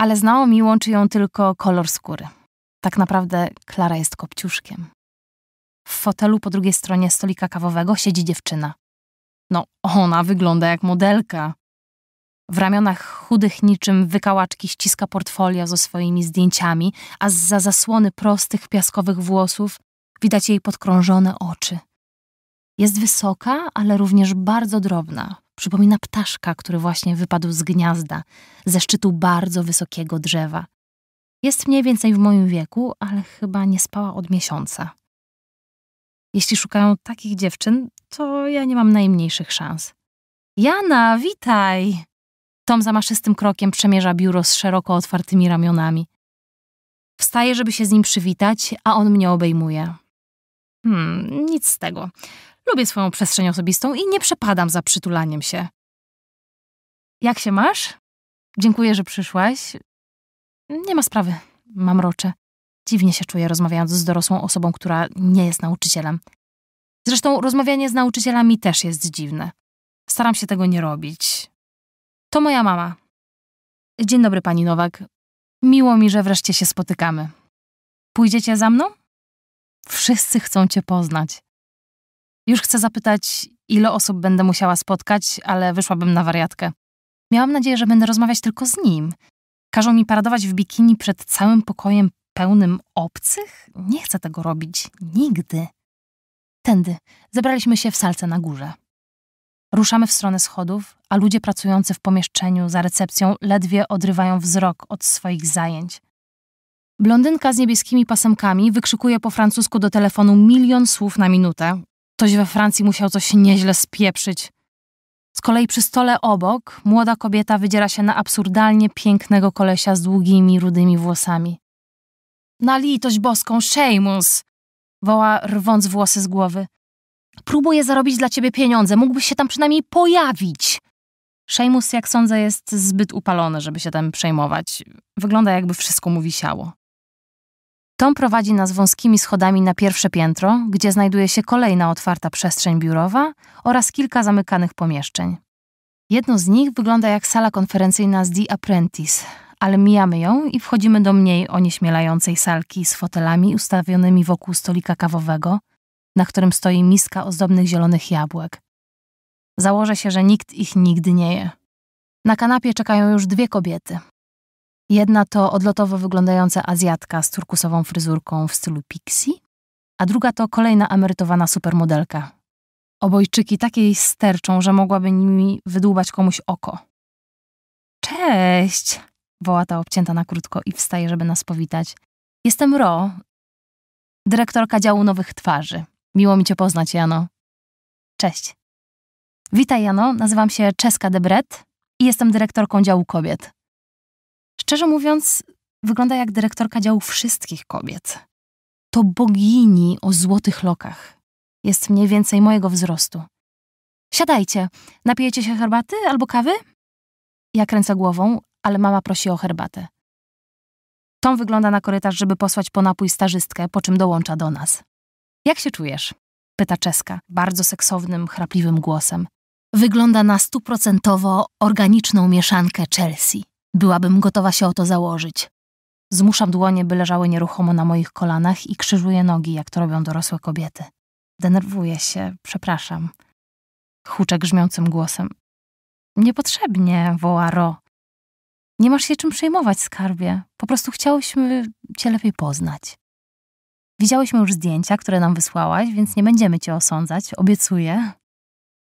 Ale z Naomi łączy ją tylko kolor skóry. Tak naprawdę Klara jest kopciuszkiem. W fotelu po drugiej stronie stolika kawowego siedzi dziewczyna. No, ona wygląda jak modelka. W ramionach chudych niczym wykałaczki ściska portfolio ze swoimi zdjęciami, a za zasłony prostych piaskowych włosów widać jej podkrążone oczy. Jest wysoka, ale również bardzo drobna. Przypomina ptaszka, który właśnie wypadł z gniazda, ze szczytu bardzo wysokiego drzewa. Jest mniej więcej w moim wieku, ale chyba nie spała od miesiąca. Jeśli szukają takich dziewczyn, to ja nie mam najmniejszych szans. Jana, witaj! Tom maszystym krokiem przemierza biuro z szeroko otwartymi ramionami. Wstaję, żeby się z nim przywitać, a on mnie obejmuje. Hmm, nic z tego. Lubię swoją przestrzeń osobistą i nie przepadam za przytulaniem się. Jak się masz? Dziękuję, że przyszłaś. Nie ma sprawy, mam rocze. Dziwnie się czuję rozmawiając z dorosłą osobą, która nie jest nauczycielem. Zresztą rozmawianie z nauczycielami też jest dziwne. Staram się tego nie robić. To moja mama. Dzień dobry, pani Nowak. Miło mi, że wreszcie się spotykamy. Pójdziecie za mną? Wszyscy chcą cię poznać. Już chcę zapytać, ile osób będę musiała spotkać, ale wyszłabym na wariatkę. Miałam nadzieję, że będę rozmawiać tylko z nim. Każą mi paradować w bikini przed całym pokojem pełnym obcych? Nie chcę tego robić. Nigdy. Tędy. Zebraliśmy się w salce na górze. Ruszamy w stronę schodów, a ludzie pracujący w pomieszczeniu za recepcją ledwie odrywają wzrok od swoich zajęć. Blondynka z niebieskimi pasemkami wykrzykuje po francusku do telefonu milion słów na minutę. Ktoś we Francji musiał coś nieźle spieprzyć. Z kolei przy stole obok młoda kobieta wydziera się na absurdalnie pięknego kolesia z długimi, rudymi włosami. Na litość boską, Seamus! woła, rwąc włosy z głowy. Próbuje zarobić dla ciebie pieniądze, mógłbyś się tam przynajmniej pojawić. Sheamus, jak sądzę, jest zbyt upalony, żeby się tam przejmować. Wygląda, jakby wszystko mu wisiało. Tom prowadzi nas wąskimi schodami na pierwsze piętro, gdzie znajduje się kolejna otwarta przestrzeń biurowa oraz kilka zamykanych pomieszczeń. Jedno z nich wygląda jak sala konferencyjna z The Apprentice, ale mijamy ją i wchodzimy do mniej onieśmielającej salki z fotelami ustawionymi wokół stolika kawowego – na którym stoi miska ozdobnych zielonych jabłek. Założę się, że nikt ich nigdy nie je. Na kanapie czekają już dwie kobiety. Jedna to odlotowo wyglądająca Azjatka z turkusową fryzurką w stylu pixie, a druga to kolejna emerytowana supermodelka. Obojczyki takiej sterczą, że mogłaby nimi wydłubać komuś oko. Cześć! woła ta obcięta na krótko i wstaje, żeby nas powitać. Jestem Ro, dyrektorka działu Nowych Twarzy. Miło mi Cię poznać, Jano. Cześć. Witaj, Jano. Nazywam się Czeska Debret i jestem dyrektorką działu kobiet. Szczerze mówiąc, wygląda jak dyrektorka działu wszystkich kobiet. To bogini o złotych lokach. Jest mniej więcej mojego wzrostu. Siadajcie. Napijecie się herbaty albo kawy? Ja kręcę głową, ale mama prosi o herbatę. Tom wygląda na korytarz, żeby posłać po napój starzystkę, po czym dołącza do nas. Jak się czujesz? Pyta Czeska, bardzo seksownym, chrapliwym głosem. Wygląda na stuprocentowo organiczną mieszankę Chelsea. Byłabym gotowa się o to założyć. Zmuszam dłonie, by leżały nieruchomo na moich kolanach i krzyżuję nogi, jak to robią dorosłe kobiety. Denerwuję się, przepraszam. Huczek grzmiącym głosem. Niepotrzebnie, woła Ro. Nie masz się czym przejmować, skarbie. Po prostu chciałyśmy cię lepiej poznać. Widziałyśmy już zdjęcia, które nam wysłałaś, więc nie będziemy cię osądzać, obiecuję.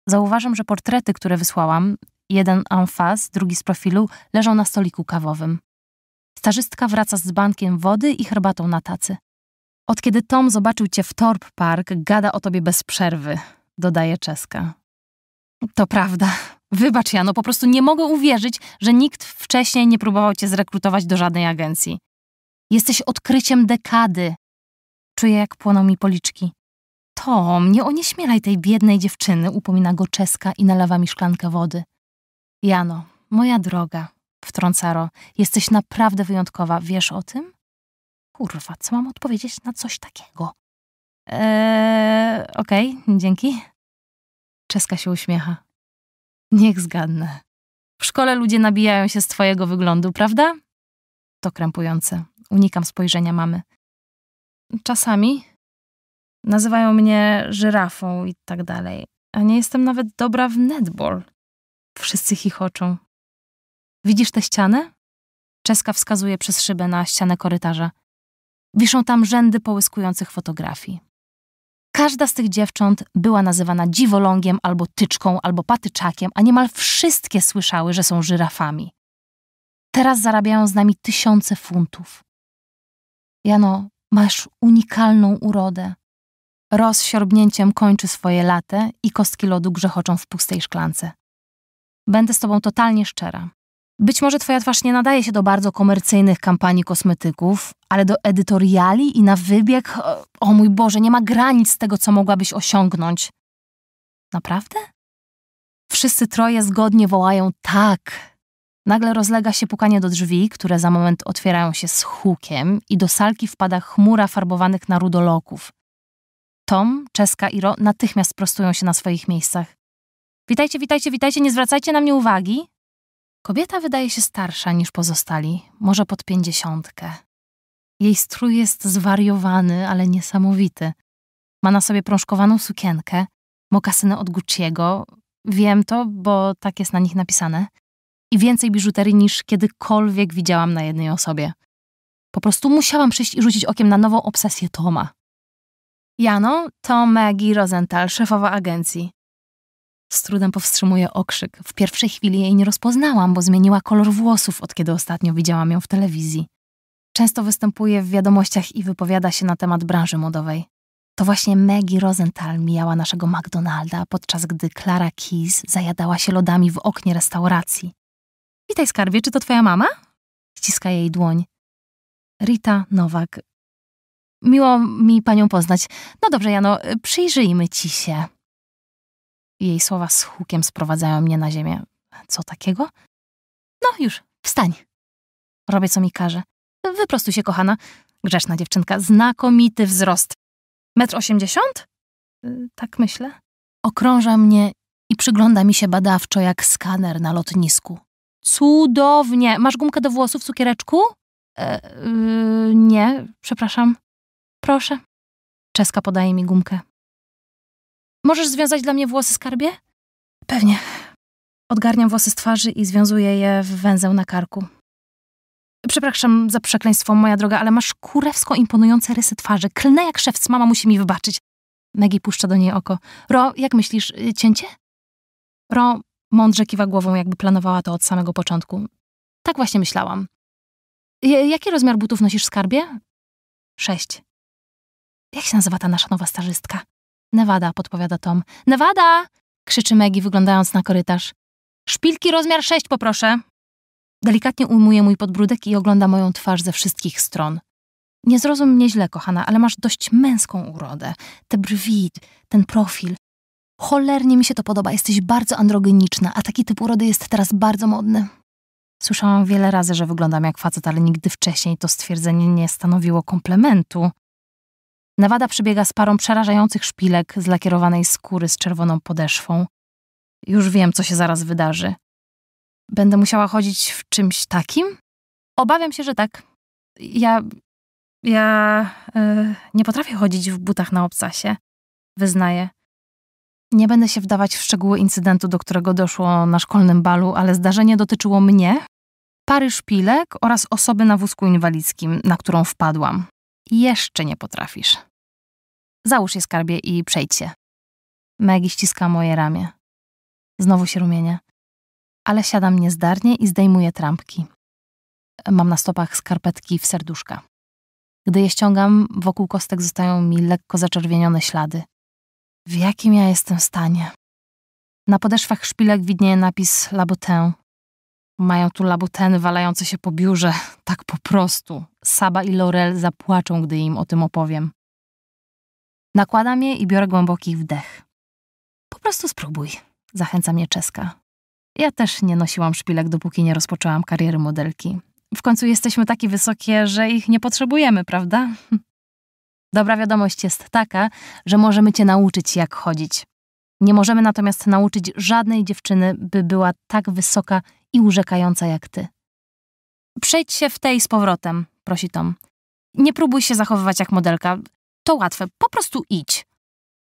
Zauważam, że portrety, które wysłałam, jeden en face, drugi z profilu, leżą na stoliku kawowym. Starzystka wraca z bankiem wody i herbatą na tacy. Od kiedy Tom zobaczył cię w Torp Park, gada o tobie bez przerwy, dodaje Czeska. To prawda. Wybacz, Jano, po prostu nie mogę uwierzyć, że nikt wcześniej nie próbował cię zrekrutować do żadnej agencji. Jesteś odkryciem dekady, Czuję, jak płoną mi policzki. Tom, nie onieśmielaj tej biednej dziewczyny, upomina go czeska i nalewa mi szklankę wody. Jano, moja droga, wtrąca Ro, jesteś naprawdę wyjątkowa, wiesz o tym? Kurwa, co mam odpowiedzieć na coś takiego? Eee, okej, okay, dzięki. Czeska się uśmiecha. Niech zgadnę. W szkole ludzie nabijają się z twojego wyglądu, prawda? To krępujące. Unikam spojrzenia mamy. Czasami nazywają mnie żyrafą i tak dalej, a nie jestem nawet dobra w netball. Wszyscy chichoczą. Widzisz tę ścianę? Czeska wskazuje przez szybę na ścianę korytarza. Wiszą tam rzędy połyskujących fotografii. Każda z tych dziewcząt była nazywana dziwolągiem albo tyczką albo patyczakiem, a niemal wszystkie słyszały, że są żyrafami. Teraz zarabiają z nami tysiące funtów. Jano, Masz unikalną urodę. Roz siorbnięciem kończy swoje late i kostki lodu grzechoczą w pustej szklance. Będę z tobą totalnie szczera. Być może twoja twarz nie nadaje się do bardzo komercyjnych kampanii kosmetyków, ale do edytoriali i na wybieg, o mój Boże, nie ma granic tego, co mogłabyś osiągnąć. Naprawdę? Wszyscy troje zgodnie wołają tak, Nagle rozlega się pukanie do drzwi, które za moment otwierają się z hukiem i do salki wpada chmura farbowanych na rudoloków. Tom, Czeska i Ro natychmiast prostują się na swoich miejscach. Witajcie, witajcie, witajcie, nie zwracajcie na mnie uwagi. Kobieta wydaje się starsza niż pozostali, może pod pięćdziesiątkę. Jej strój jest zwariowany, ale niesamowity. Ma na sobie prążkowaną sukienkę, mokasynę od Gucciego. Wiem to, bo tak jest na nich napisane i więcej biżuterii niż kiedykolwiek widziałam na jednej osobie. Po prostu musiałam przyjść i rzucić okiem na nową obsesję Toma. Jano to Maggie Rosenthal, szefowa agencji. Z trudem powstrzymuje okrzyk. W pierwszej chwili jej nie rozpoznałam, bo zmieniła kolor włosów, od kiedy ostatnio widziałam ją w telewizji. Często występuje w wiadomościach i wypowiada się na temat branży modowej. To właśnie Maggie Rosenthal mijała naszego McDonalda, podczas gdy Clara Keys zajadała się lodami w oknie restauracji. Witaj, skarbie, czy to twoja mama? Ściska jej dłoń. Rita Nowak. Miło mi panią poznać. No dobrze, Jano, przyjrzyjmy ci się. Jej słowa z hukiem sprowadzają mnie na ziemię. Co takiego? No już, wstań. Robię, co mi każe. Wyprostuj się, kochana. Grzeszna dziewczynka, znakomity wzrost. Metr osiemdziesiąt? Tak myślę. Okrąża mnie i przygląda mi się badawczo jak skaner na lotnisku. Cudownie. Masz gumkę do włosów, cukiereczku? E, y, nie, przepraszam. Proszę. Czeska podaje mi gumkę. Możesz związać dla mnie włosy, skarbie? Pewnie. Odgarniam włosy z twarzy i związuję je w węzeł na karku. Przepraszam za przekleństwo, moja droga, ale masz kurewsko imponujące rysy twarzy. Klnę jak szewc, mama musi mi wybaczyć. Megi puszcza do niej oko. Ro, jak myślisz, y, cięcie? Ro Mądrze kiwa głową, jakby planowała to od samego początku. Tak właśnie myślałam. J jaki rozmiar butów nosisz w skarbie? Sześć. Jak się nazywa ta nasza nowa starzystka? Nevada, podpowiada Tom. Nevada! krzyczy Megi, wyglądając na korytarz. Szpilki rozmiar sześć, poproszę. Delikatnie ujmuje mój podbródek i ogląda moją twarz ze wszystkich stron. Nie zrozum mnie źle, kochana, ale masz dość męską urodę. Te brwi, ten profil, Cholernie mi się to podoba, jesteś bardzo androgeniczna, a taki typ urody jest teraz bardzo modny. Słyszałam wiele razy, że wyglądam jak facet, ale nigdy wcześniej to stwierdzenie nie stanowiło komplementu. Nawada przybiega z parą przerażających szpilek z lakierowanej skóry z czerwoną podeszwą. Już wiem, co się zaraz wydarzy. Będę musiała chodzić w czymś takim? Obawiam się, że tak. Ja. Ja. Yy, nie potrafię chodzić w butach na obcasie. Wyznaję. Nie będę się wdawać w szczegóły incydentu, do którego doszło na szkolnym balu, ale zdarzenie dotyczyło mnie, pary szpilek oraz osoby na wózku inwalidzkim, na którą wpadłam. Jeszcze nie potrafisz. Załóż je skarbie i przejdź się. Megi ściska moje ramię. Znowu się rumienie. Ale siadam niezdarnie i zdejmuję trampki. Mam na stopach skarpetki w serduszka. Gdy je ściągam, wokół kostek zostają mi lekko zaczerwienione ślady – w jakim ja jestem stanie? Na podeszwach szpilek widnieje napis Labutę. Mają tu labuteny walające się po biurze, tak po prostu. Saba i Laurel zapłaczą, gdy im o tym opowiem. Nakładam je i biorę głęboki wdech. Po prostu spróbuj, zachęca mnie czeska. Ja też nie nosiłam szpilek, dopóki nie rozpoczęłam kariery modelki. W końcu jesteśmy takie wysokie, że ich nie potrzebujemy, prawda? Dobra wiadomość jest taka, że możemy cię nauczyć, jak chodzić. Nie możemy natomiast nauczyć żadnej dziewczyny, by była tak wysoka i urzekająca jak ty. Przejdź się w tej z powrotem, prosi Tom. Nie próbuj się zachowywać jak modelka. To łatwe, po prostu idź.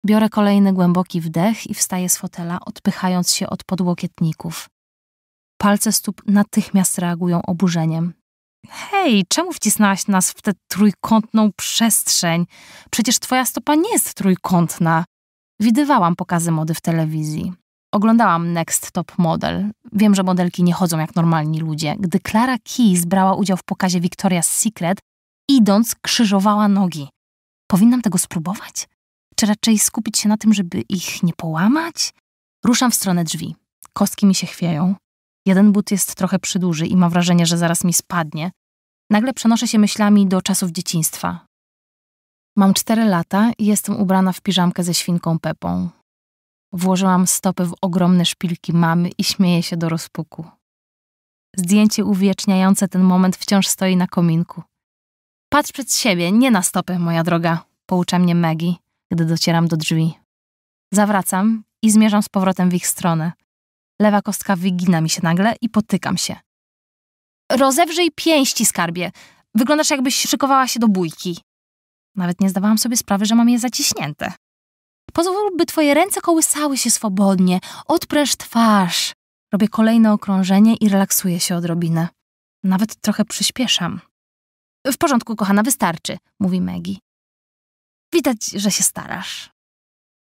Biorę kolejny głęboki wdech i wstaję z fotela, odpychając się od podłokietników. Palce stóp natychmiast reagują oburzeniem. Hej, czemu wcisnęłaś nas w tę trójkątną przestrzeń? Przecież twoja stopa nie jest trójkątna. Widywałam pokazy mody w telewizji. Oglądałam Next Top Model. Wiem, że modelki nie chodzą jak normalni ludzie. Gdy Clara Keys brała udział w pokazie Victoria's Secret, idąc krzyżowała nogi. Powinnam tego spróbować? Czy raczej skupić się na tym, żeby ich nie połamać? Ruszam w stronę drzwi. Kostki mi się chwieją. Jeden but jest trochę przyduży i mam wrażenie, że zaraz mi spadnie. Nagle przenoszę się myślami do czasów dzieciństwa. Mam cztery lata i jestem ubrana w piżamkę ze świnką Pepą. Włożyłam stopy w ogromne szpilki mamy i śmieję się do rozpuku. Zdjęcie uwieczniające ten moment wciąż stoi na kominku. Patrz przed siebie, nie na stopy, moja droga, poucza mnie Maggie, gdy docieram do drzwi. Zawracam i zmierzam z powrotem w ich stronę. Lewa kostka wygina mi się nagle i potykam się. Rozewrzyj pięści, skarbie. Wyglądasz jakbyś szykowała się do bójki. Nawet nie zdawałam sobie sprawy, że mam je zaciśnięte. Pozwól, by twoje ręce kołysały się swobodnie. Odpręż twarz. Robię kolejne okrążenie i relaksuję się odrobinę. Nawet trochę przyspieszam. W porządku, kochana, wystarczy, mówi Maggie. Widać, że się starasz.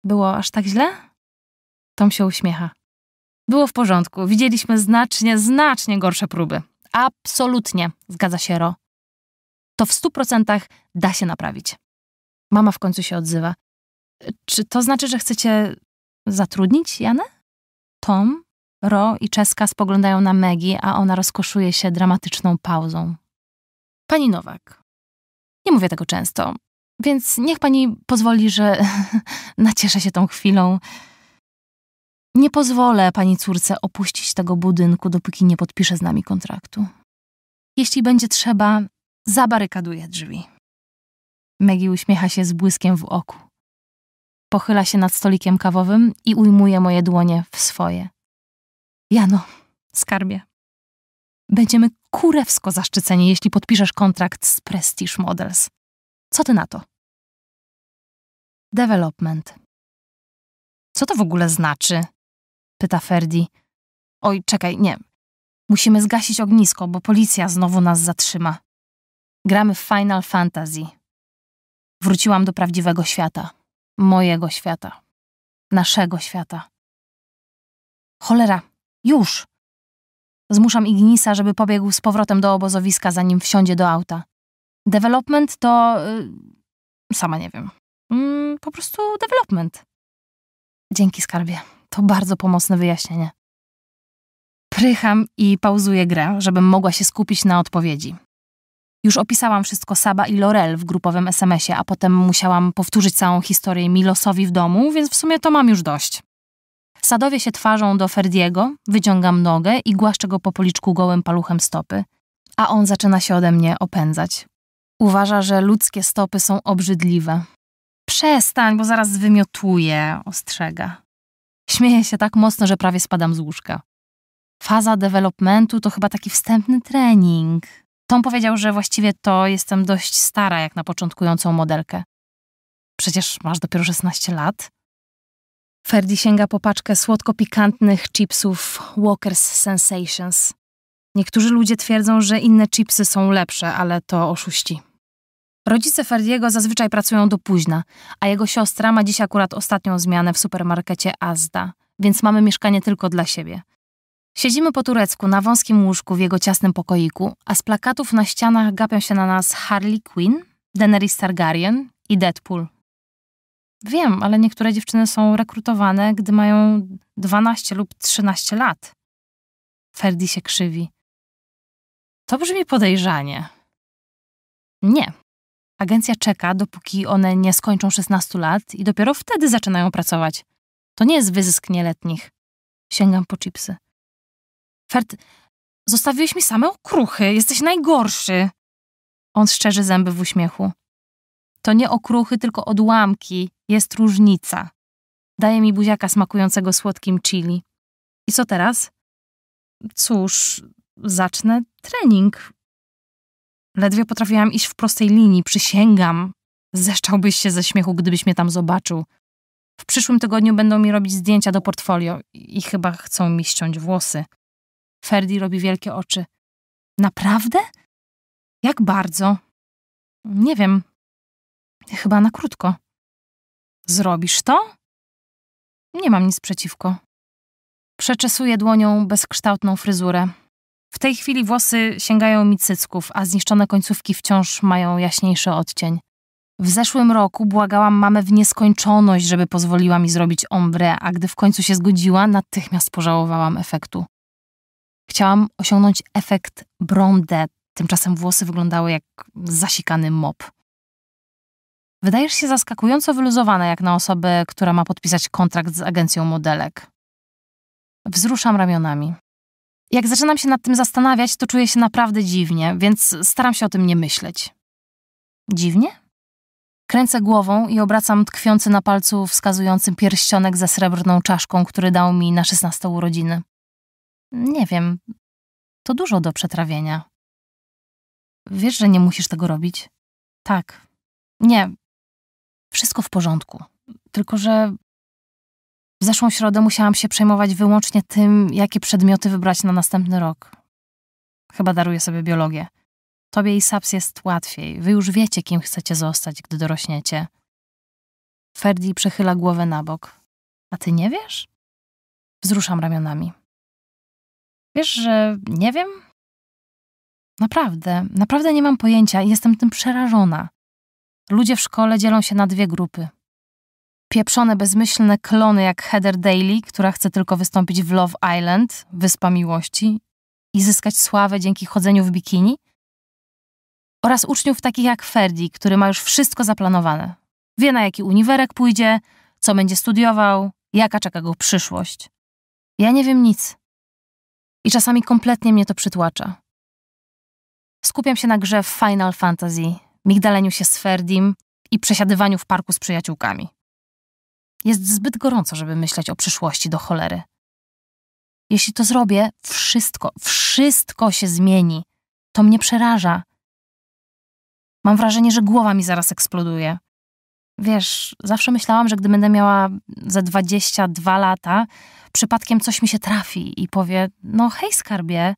Było aż tak źle? Tom się uśmiecha. Było w porządku. Widzieliśmy znacznie, znacznie gorsze próby. Absolutnie, zgadza się Ro. To w stu procentach da się naprawić. Mama w końcu się odzywa. Czy to znaczy, że chcecie zatrudnić Janę? Tom, Ro i Czeska spoglądają na Megi, a ona rozkoszuje się dramatyczną pauzą. Pani Nowak, nie mówię tego często, więc niech pani pozwoli, że nacieszę się tą chwilą. Nie pozwolę pani córce opuścić tego budynku, dopóki nie podpisze z nami kontraktu. Jeśli będzie trzeba, zabarykaduję drzwi. Megi uśmiecha się z błyskiem w oku. Pochyla się nad stolikiem kawowym i ujmuje moje dłonie w swoje. Jano, skarbie. Będziemy kurewsko zaszczyceni, jeśli podpiszesz kontrakt z Prestige Models. Co ty na to? Development. Co to w ogóle znaczy? pyta Ferdi. Oj, czekaj, nie. Musimy zgasić ognisko, bo policja znowu nas zatrzyma. Gramy w Final Fantasy. Wróciłam do prawdziwego świata. Mojego świata. Naszego świata. Cholera, już! Zmuszam Ignisa, żeby pobiegł z powrotem do obozowiska, zanim wsiądzie do auta. Development to. Yy, sama nie wiem. Yy, po prostu development. Dzięki skarbie. To bardzo pomocne wyjaśnienie. Prycham i pauzuję grę, żebym mogła się skupić na odpowiedzi. Już opisałam wszystko Saba i Lorel w grupowym SMS-ie, a potem musiałam powtórzyć całą historię Milosowi w domu, więc w sumie to mam już dość. Sadowie się twarzą do Ferdiego, wyciągam nogę i głaszczę go po policzku gołym paluchem stopy, a on zaczyna się ode mnie opędzać. Uważa, że ludzkie stopy są obrzydliwe. Przestań, bo zaraz wymiotuję, ostrzega. Śmieję się tak mocno, że prawie spadam z łóżka. Faza developmentu to chyba taki wstępny trening. Tom powiedział, że właściwie to jestem dość stara jak na początkującą modelkę. Przecież masz dopiero 16 lat. Ferdi sięga po paczkę słodko-pikantnych chipsów Walker's Sensations. Niektórzy ludzie twierdzą, że inne chipsy są lepsze, ale to oszuści. Rodzice Ferdiego zazwyczaj pracują do późna, a jego siostra ma dziś akurat ostatnią zmianę w supermarkecie Azda, więc mamy mieszkanie tylko dla siebie. Siedzimy po turecku na wąskim łóżku w jego ciasnym pokoiku, a z plakatów na ścianach gapią się na nas Harley Quinn, Daenerys Targaryen i Deadpool. Wiem, ale niektóre dziewczyny są rekrutowane, gdy mają 12 lub 13 lat. Ferdi się krzywi. To brzmi podejrzanie. Nie, Agencja czeka, dopóki one nie skończą 16 lat i dopiero wtedy zaczynają pracować. To nie jest wyzysk nieletnich. Sięgam po chipsy. Fert, zostawiłeś mi same okruchy. Jesteś najgorszy. On szczerzy zęby w uśmiechu. To nie okruchy, tylko odłamki. Jest różnica. Daje mi buziaka smakującego słodkim chili. I co teraz? Cóż, zacznę trening. Ledwie potrafiłam iść w prostej linii, przysięgam. Zeszczałbyś się ze śmiechu, gdybyś mnie tam zobaczył. W przyszłym tygodniu będą mi robić zdjęcia do portfolio i chyba chcą mi ściąć włosy. Ferdi robi wielkie oczy. Naprawdę? Jak bardzo? Nie wiem. Chyba na krótko. Zrobisz to? Nie mam nic przeciwko. Przeczesuję dłonią bezkształtną fryzurę. W tej chwili włosy sięgają mi cycków, a zniszczone końcówki wciąż mają jaśniejszy odcień. W zeszłym roku błagałam mamę w nieskończoność, żeby pozwoliła mi zrobić ombre, a gdy w końcu się zgodziła, natychmiast pożałowałam efektu. Chciałam osiągnąć efekt blonde, tymczasem włosy wyglądały jak zasikany mop. Wydajesz się zaskakująco wyluzowana jak na osobę, która ma podpisać kontrakt z agencją modelek. Wzruszam ramionami. Jak zaczynam się nad tym zastanawiać, to czuję się naprawdę dziwnie, więc staram się o tym nie myśleć. Dziwnie? Kręcę głową i obracam tkwiący na palcu wskazującym pierścionek ze srebrną czaszką, który dał mi na szesnaste urodziny. Nie wiem, to dużo do przetrawienia. Wiesz, że nie musisz tego robić? Tak. Nie. Wszystko w porządku. Tylko, że w zeszłą środę musiałam się przejmować wyłącznie tym, jakie przedmioty wybrać na następny rok. Chyba daruję sobie biologię. Tobie i Saps jest łatwiej. Wy już wiecie, kim chcecie zostać, gdy dorośniecie. Ferdi przechyla głowę na bok. A ty nie wiesz? Wzruszam ramionami. Wiesz, że nie wiem? Naprawdę, naprawdę nie mam pojęcia. i Jestem tym przerażona. Ludzie w szkole dzielą się na dwie grupy pieprzone, bezmyślne klony jak Heather Daly, która chce tylko wystąpić w Love Island, Wyspa Miłości, i zyskać sławę dzięki chodzeniu w bikini? Oraz uczniów takich jak Ferdi, który ma już wszystko zaplanowane. Wie na jaki uniwerek pójdzie, co będzie studiował, jaka czeka go przyszłość. Ja nie wiem nic. I czasami kompletnie mnie to przytłacza. Skupiam się na grze Final Fantasy, migdaleniu się z Ferdim i przesiadywaniu w parku z przyjaciółkami. Jest zbyt gorąco, żeby myśleć o przyszłości do cholery. Jeśli to zrobię, wszystko, wszystko się zmieni. To mnie przeraża. Mam wrażenie, że głowa mi zaraz eksploduje. Wiesz, zawsze myślałam, że gdy będę miała ze 22 lata, przypadkiem coś mi się trafi i powie: No, hej, skarbie,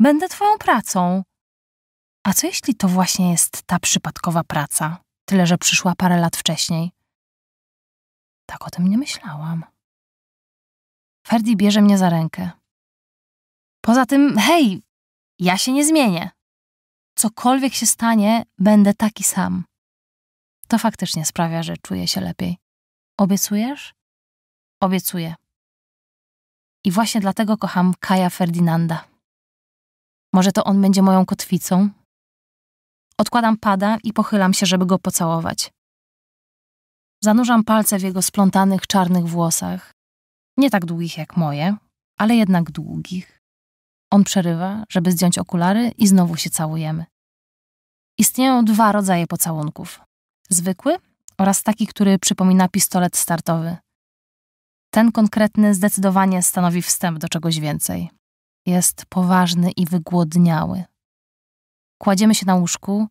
będę twoją pracą. A co jeśli to właśnie jest ta przypadkowa praca, tyle że przyszła parę lat wcześniej? Tak o tym nie myślałam. Ferdi bierze mnie za rękę. Poza tym, hej, ja się nie zmienię. Cokolwiek się stanie, będę taki sam. To faktycznie sprawia, że czuję się lepiej. Obiecujesz? Obiecuję. I właśnie dlatego kocham Kaja Ferdinanda. Może to on będzie moją kotwicą? Odkładam pada i pochylam się, żeby go pocałować. Zanurzam palce w jego splątanych czarnych włosach. Nie tak długich jak moje, ale jednak długich. On przerywa, żeby zdjąć okulary i znowu się całujemy. Istnieją dwa rodzaje pocałunków. Zwykły oraz taki, który przypomina pistolet startowy. Ten konkretny zdecydowanie stanowi wstęp do czegoś więcej. Jest poważny i wygłodniały. Kładziemy się na łóżku,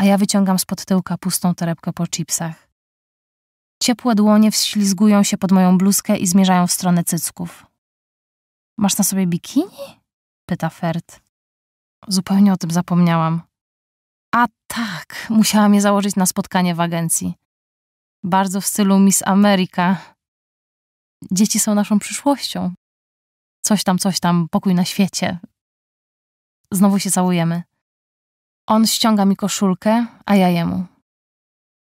a ja wyciągam spod tyłka pustą torebkę po chipsach. Ciepłe dłonie wślizgują się pod moją bluzkę i zmierzają w stronę cycków. Masz na sobie bikini? pyta Ferd. Zupełnie o tym zapomniałam. A tak, musiałam je założyć na spotkanie w agencji. Bardzo w stylu Miss America. Dzieci są naszą przyszłością. Coś tam, coś tam, pokój na świecie. Znowu się całujemy. On ściąga mi koszulkę, a ja jemu.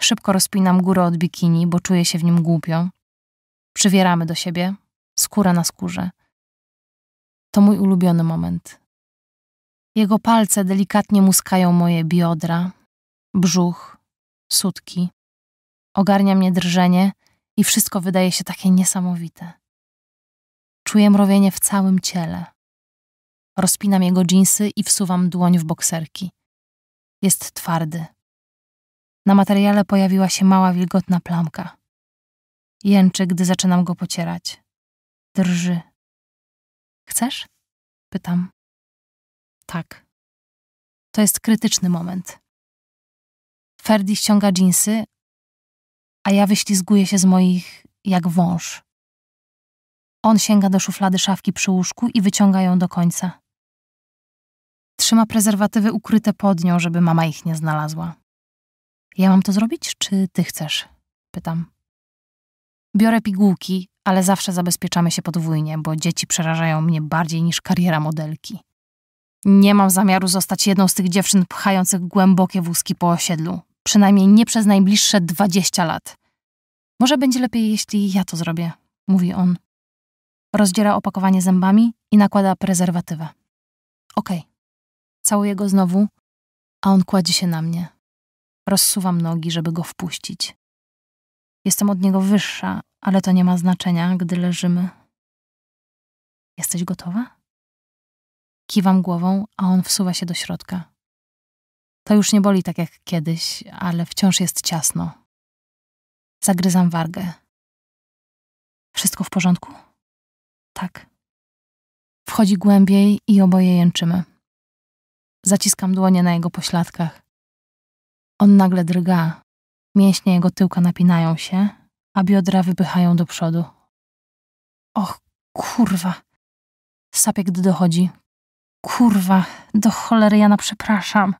Szybko rozpinam górę od bikini, bo czuję się w nim głupio. Przywieramy do siebie, skóra na skórze. To mój ulubiony moment. Jego palce delikatnie muskają moje biodra, brzuch, sutki. Ogarnia mnie drżenie i wszystko wydaje się takie niesamowite. Czuję mrowienie w całym ciele. Rozpinam jego dżinsy i wsuwam dłoń w bokserki. Jest twardy. Na materiale pojawiła się mała wilgotna plamka. Jęczy, gdy zaczynam go pocierać. Drży. Chcesz? Pytam. Tak. To jest krytyczny moment. Ferdi ściąga dżinsy, a ja wyślizguję się z moich jak wąż. On sięga do szuflady szafki przy łóżku i wyciąga ją do końca. Trzyma prezerwatywy ukryte pod nią, żeby mama ich nie znalazła. Ja mam to zrobić, czy ty chcesz? Pytam. Biorę pigułki, ale zawsze zabezpieczamy się podwójnie, bo dzieci przerażają mnie bardziej niż kariera modelki. Nie mam zamiaru zostać jedną z tych dziewczyn pchających głębokie wózki po osiedlu. Przynajmniej nie przez najbliższe dwadzieścia lat. Może będzie lepiej, jeśli ja to zrobię, mówi on. Rozdziera opakowanie zębami i nakłada prezerwatywę. Okej. Okay. Całuję go znowu, a on kładzie się na mnie. Rozsuwam nogi, żeby go wpuścić. Jestem od niego wyższa, ale to nie ma znaczenia, gdy leżymy. Jesteś gotowa? Kiwam głową, a on wsuwa się do środka. To już nie boli tak jak kiedyś, ale wciąż jest ciasno. Zagryzam wargę. Wszystko w porządku? Tak. Wchodzi głębiej i oboje jęczymy. Zaciskam dłonie na jego pośladkach. On nagle drga. Mięśnie jego tyłka napinają się, a biodra wypychają do przodu. Och, kurwa. Sapie, gdy dochodzi. Kurwa, do cholery Jana przepraszam.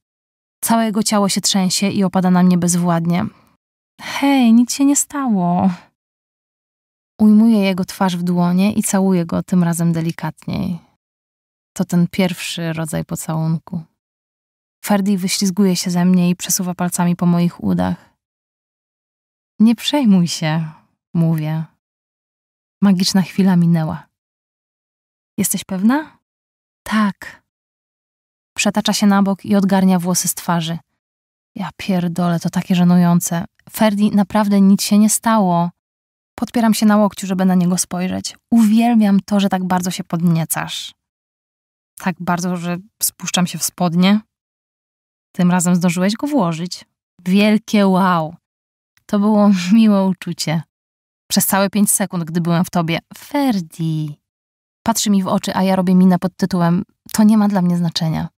Całe jego ciało się trzęsie i opada na mnie bezwładnie. Hej, nic się nie stało. Ujmuję jego twarz w dłonie i całuję go tym razem delikatniej. To ten pierwszy rodzaj pocałunku. Ferdi wyślizguje się ze mnie i przesuwa palcami po moich udach. Nie przejmuj się, mówię. Magiczna chwila minęła. Jesteś pewna? Tak. Przetacza się na bok i odgarnia włosy z twarzy. Ja pierdolę, to takie żenujące. Ferdi, naprawdę nic się nie stało. Podpieram się na łokciu, żeby na niego spojrzeć. Uwielbiam to, że tak bardzo się podniecasz. Tak bardzo, że spuszczam się w spodnie. Tym razem zdążyłeś go włożyć. Wielkie wow! To było miłe uczucie. Przez całe pięć sekund, gdy byłem w tobie. Ferdi! Patrzy mi w oczy, a ja robię minę pod tytułem To nie ma dla mnie znaczenia.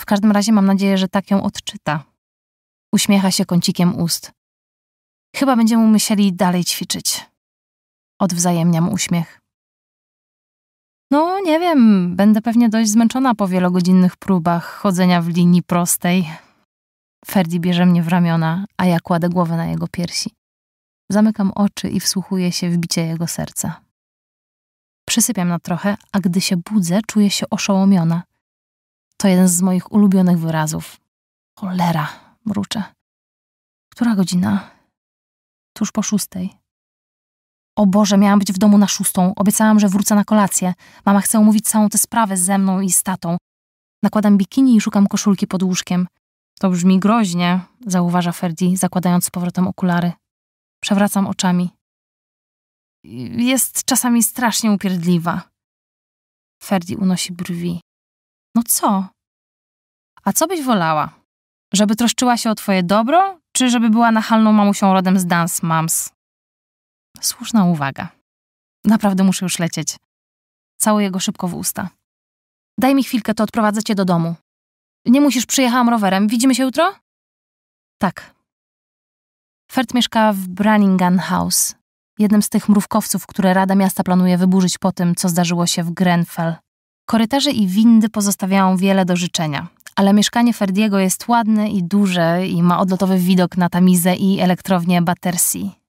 W każdym razie mam nadzieję, że tak ją odczyta. Uśmiecha się kącikiem ust. Chyba będziemy musieli dalej ćwiczyć. Odwzajemniam uśmiech. No, nie wiem, będę pewnie dość zmęczona po wielogodzinnych próbach chodzenia w linii prostej. Ferdi bierze mnie w ramiona, a ja kładę głowę na jego piersi. Zamykam oczy i wsłuchuję się w bicie jego serca. Przysypiam na trochę, a gdy się budzę, czuję się oszołomiona. To jeden z moich ulubionych wyrazów. Cholera, mruczę. Która godzina? Tuż po szóstej. O Boże, miałam być w domu na szóstą. Obiecałam, że wrócę na kolację. Mama chce omówić całą tę sprawę ze mną i z tatą. Nakładam bikini i szukam koszulki pod łóżkiem. To brzmi groźnie, zauważa Ferdi, zakładając z powrotem okulary. Przewracam oczami. Jest czasami strasznie upierdliwa. Ferdi unosi brwi. No co? A co byś wolała? Żeby troszczyła się o twoje dobro, czy żeby była nachalną mamusią rodem z Dance Moms? słuszna uwaga. Naprawdę muszę już lecieć. Całuję go szybko w usta. Daj mi chwilkę, to odprowadzę cię do domu. Nie musisz, przyjechałam rowerem. Widzimy się jutro? Tak. Fert mieszka w Branningham House, jednym z tych mrówkowców, które Rada Miasta planuje wyburzyć po tym, co zdarzyło się w Grenfell. Korytarze i windy pozostawiają wiele do życzenia, ale mieszkanie Ferdiego jest ładne i duże i ma odlotowy widok na Tamizę i elektrownię Battersea.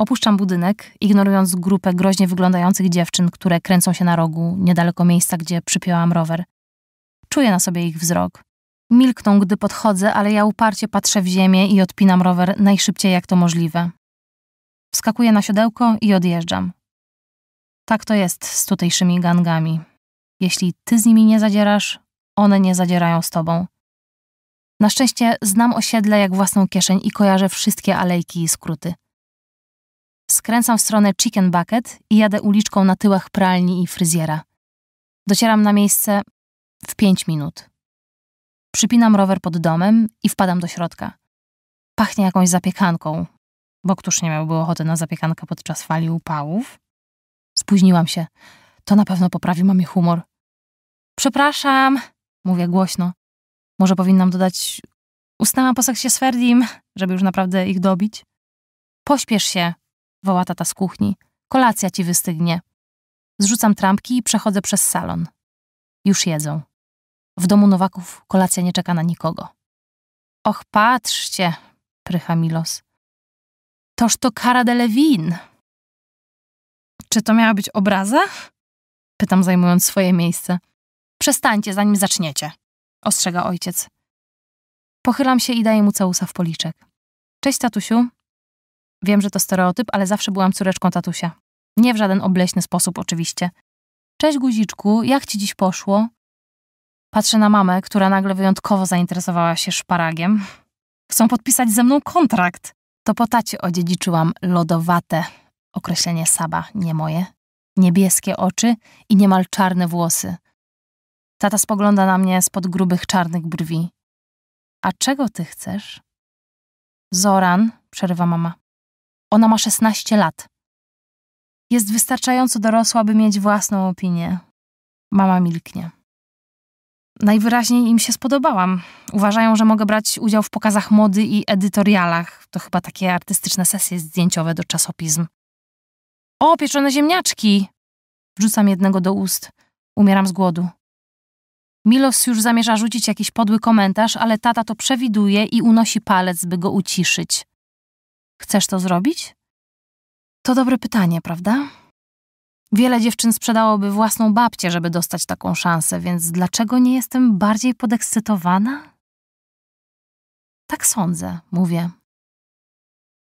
Opuszczam budynek, ignorując grupę groźnie wyglądających dziewczyn, które kręcą się na rogu, niedaleko miejsca, gdzie przypiąłam rower. Czuję na sobie ich wzrok. Milkną, gdy podchodzę, ale ja uparcie patrzę w ziemię i odpinam rower najszybciej jak to możliwe. Wskakuję na siodełko i odjeżdżam. Tak to jest z tutejszymi gangami. Jeśli ty z nimi nie zadzierasz, one nie zadzierają z tobą. Na szczęście znam osiedle jak własną kieszeń i kojarzę wszystkie alejki i skróty skręcam w stronę Chicken Bucket i jadę uliczką na tyłach pralni i fryzjera. Docieram na miejsce w pięć minut. Przypinam rower pod domem i wpadam do środka. Pachnie jakąś zapiekanką, bo któż nie miałby ochoty na zapiekankę podczas fali upałów? Spóźniłam się. To na pewno poprawi mamie humor. Przepraszam, mówię głośno. Może powinnam dodać usnęłam po seksie z żeby już naprawdę ich dobić. Pośpiesz się, woła tata z kuchni. Kolacja ci wystygnie. Zrzucam trampki i przechodzę przez salon. Już jedzą. W domu Nowaków kolacja nie czeka na nikogo. Och, patrzcie, prycha Milos. Toż to kara de Lewin. Czy to miała być obraza? Pytam, zajmując swoje miejsce. Przestańcie, zanim zaczniecie, ostrzega ojciec. Pochylam się i daję mu całusa w policzek. Cześć, tatusiu, Wiem, że to stereotyp, ale zawsze byłam córeczką tatusia. Nie w żaden obleśny sposób, oczywiście. Cześć guziczku, jak ci dziś poszło? Patrzę na mamę, która nagle wyjątkowo zainteresowała się szparagiem. Chcą podpisać ze mną kontrakt. To po tacie odziedziczyłam lodowate, określenie Saba, nie moje, niebieskie oczy i niemal czarne włosy. Tata spogląda na mnie spod grubych czarnych brwi. A czego ty chcesz? Zoran, przerywa mama. Ona ma 16 lat. Jest wystarczająco dorosła, by mieć własną opinię. Mama milknie. Najwyraźniej im się spodobałam. Uważają, że mogę brać udział w pokazach mody i edytorialach. To chyba takie artystyczne sesje zdjęciowe do czasopism. O, pieczone ziemniaczki! Wrzucam jednego do ust. Umieram z głodu. Milos już zamierza rzucić jakiś podły komentarz, ale tata to przewiduje i unosi palec, by go uciszyć. Chcesz to zrobić? To dobre pytanie, prawda? Wiele dziewczyn sprzedałoby własną babcię, żeby dostać taką szansę, więc dlaczego nie jestem bardziej podekscytowana? Tak sądzę, mówię.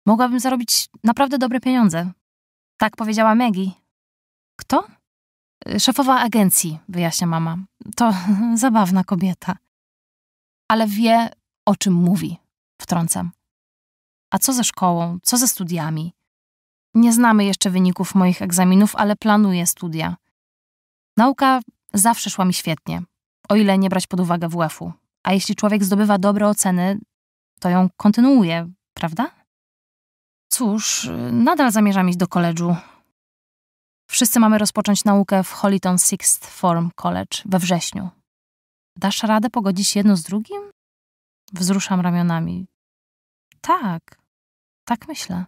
Mogłabym zarobić naprawdę dobre pieniądze. Tak powiedziała Maggie. Kto? Szefowa agencji, wyjaśnia mama. To zabawna kobieta. Ale wie, o czym mówi, wtrącam. A co ze szkołą? Co ze studiami? Nie znamy jeszcze wyników moich egzaminów, ale planuję studia. Nauka zawsze szła mi świetnie, o ile nie brać pod uwagę WF-u. A jeśli człowiek zdobywa dobre oceny, to ją kontynuuje, prawda? Cóż, nadal zamierzam iść do koledżu. Wszyscy mamy rozpocząć naukę w Holiton Sixth Form College we wrześniu. Dasz radę pogodzić jedno z drugim? Wzruszam ramionami. Tak, tak myślę.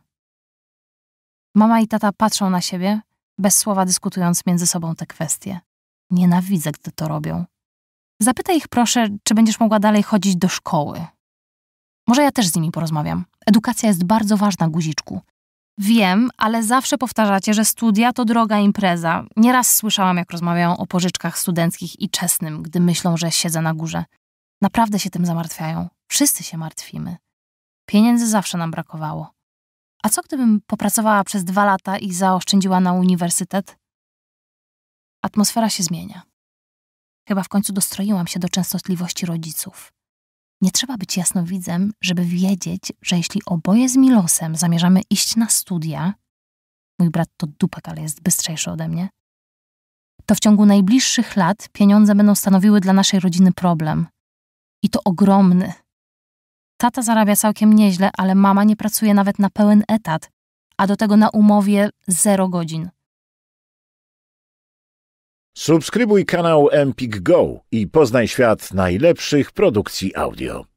Mama i tata patrzą na siebie, bez słowa dyskutując między sobą te kwestie. Nienawidzę, gdy to robią. Zapytaj ich proszę, czy będziesz mogła dalej chodzić do szkoły. Może ja też z nimi porozmawiam. Edukacja jest bardzo ważna, guziczku. Wiem, ale zawsze powtarzacie, że studia to droga impreza. Nieraz słyszałam, jak rozmawiają o pożyczkach studenckich i czesnym, gdy myślą, że siedzę na górze. Naprawdę się tym zamartwiają. Wszyscy się martwimy. Pieniędzy zawsze nam brakowało. A co gdybym popracowała przez dwa lata i zaoszczędziła na uniwersytet? Atmosfera się zmienia. Chyba w końcu dostroiłam się do częstotliwości rodziców. Nie trzeba być jasnowidzem, żeby wiedzieć, że jeśli oboje z Milosem zamierzamy iść na studia, mój brat to dupek, ale jest bystrzejszy ode mnie, to w ciągu najbliższych lat pieniądze będą stanowiły dla naszej rodziny problem. I to ogromny. Tata zarabia całkiem nieźle, ale mama nie pracuje nawet na pełen etat, a do tego na umowie 0 godzin. Subskrybuj kanał Empik Go i poznaj świat najlepszych produkcji audio.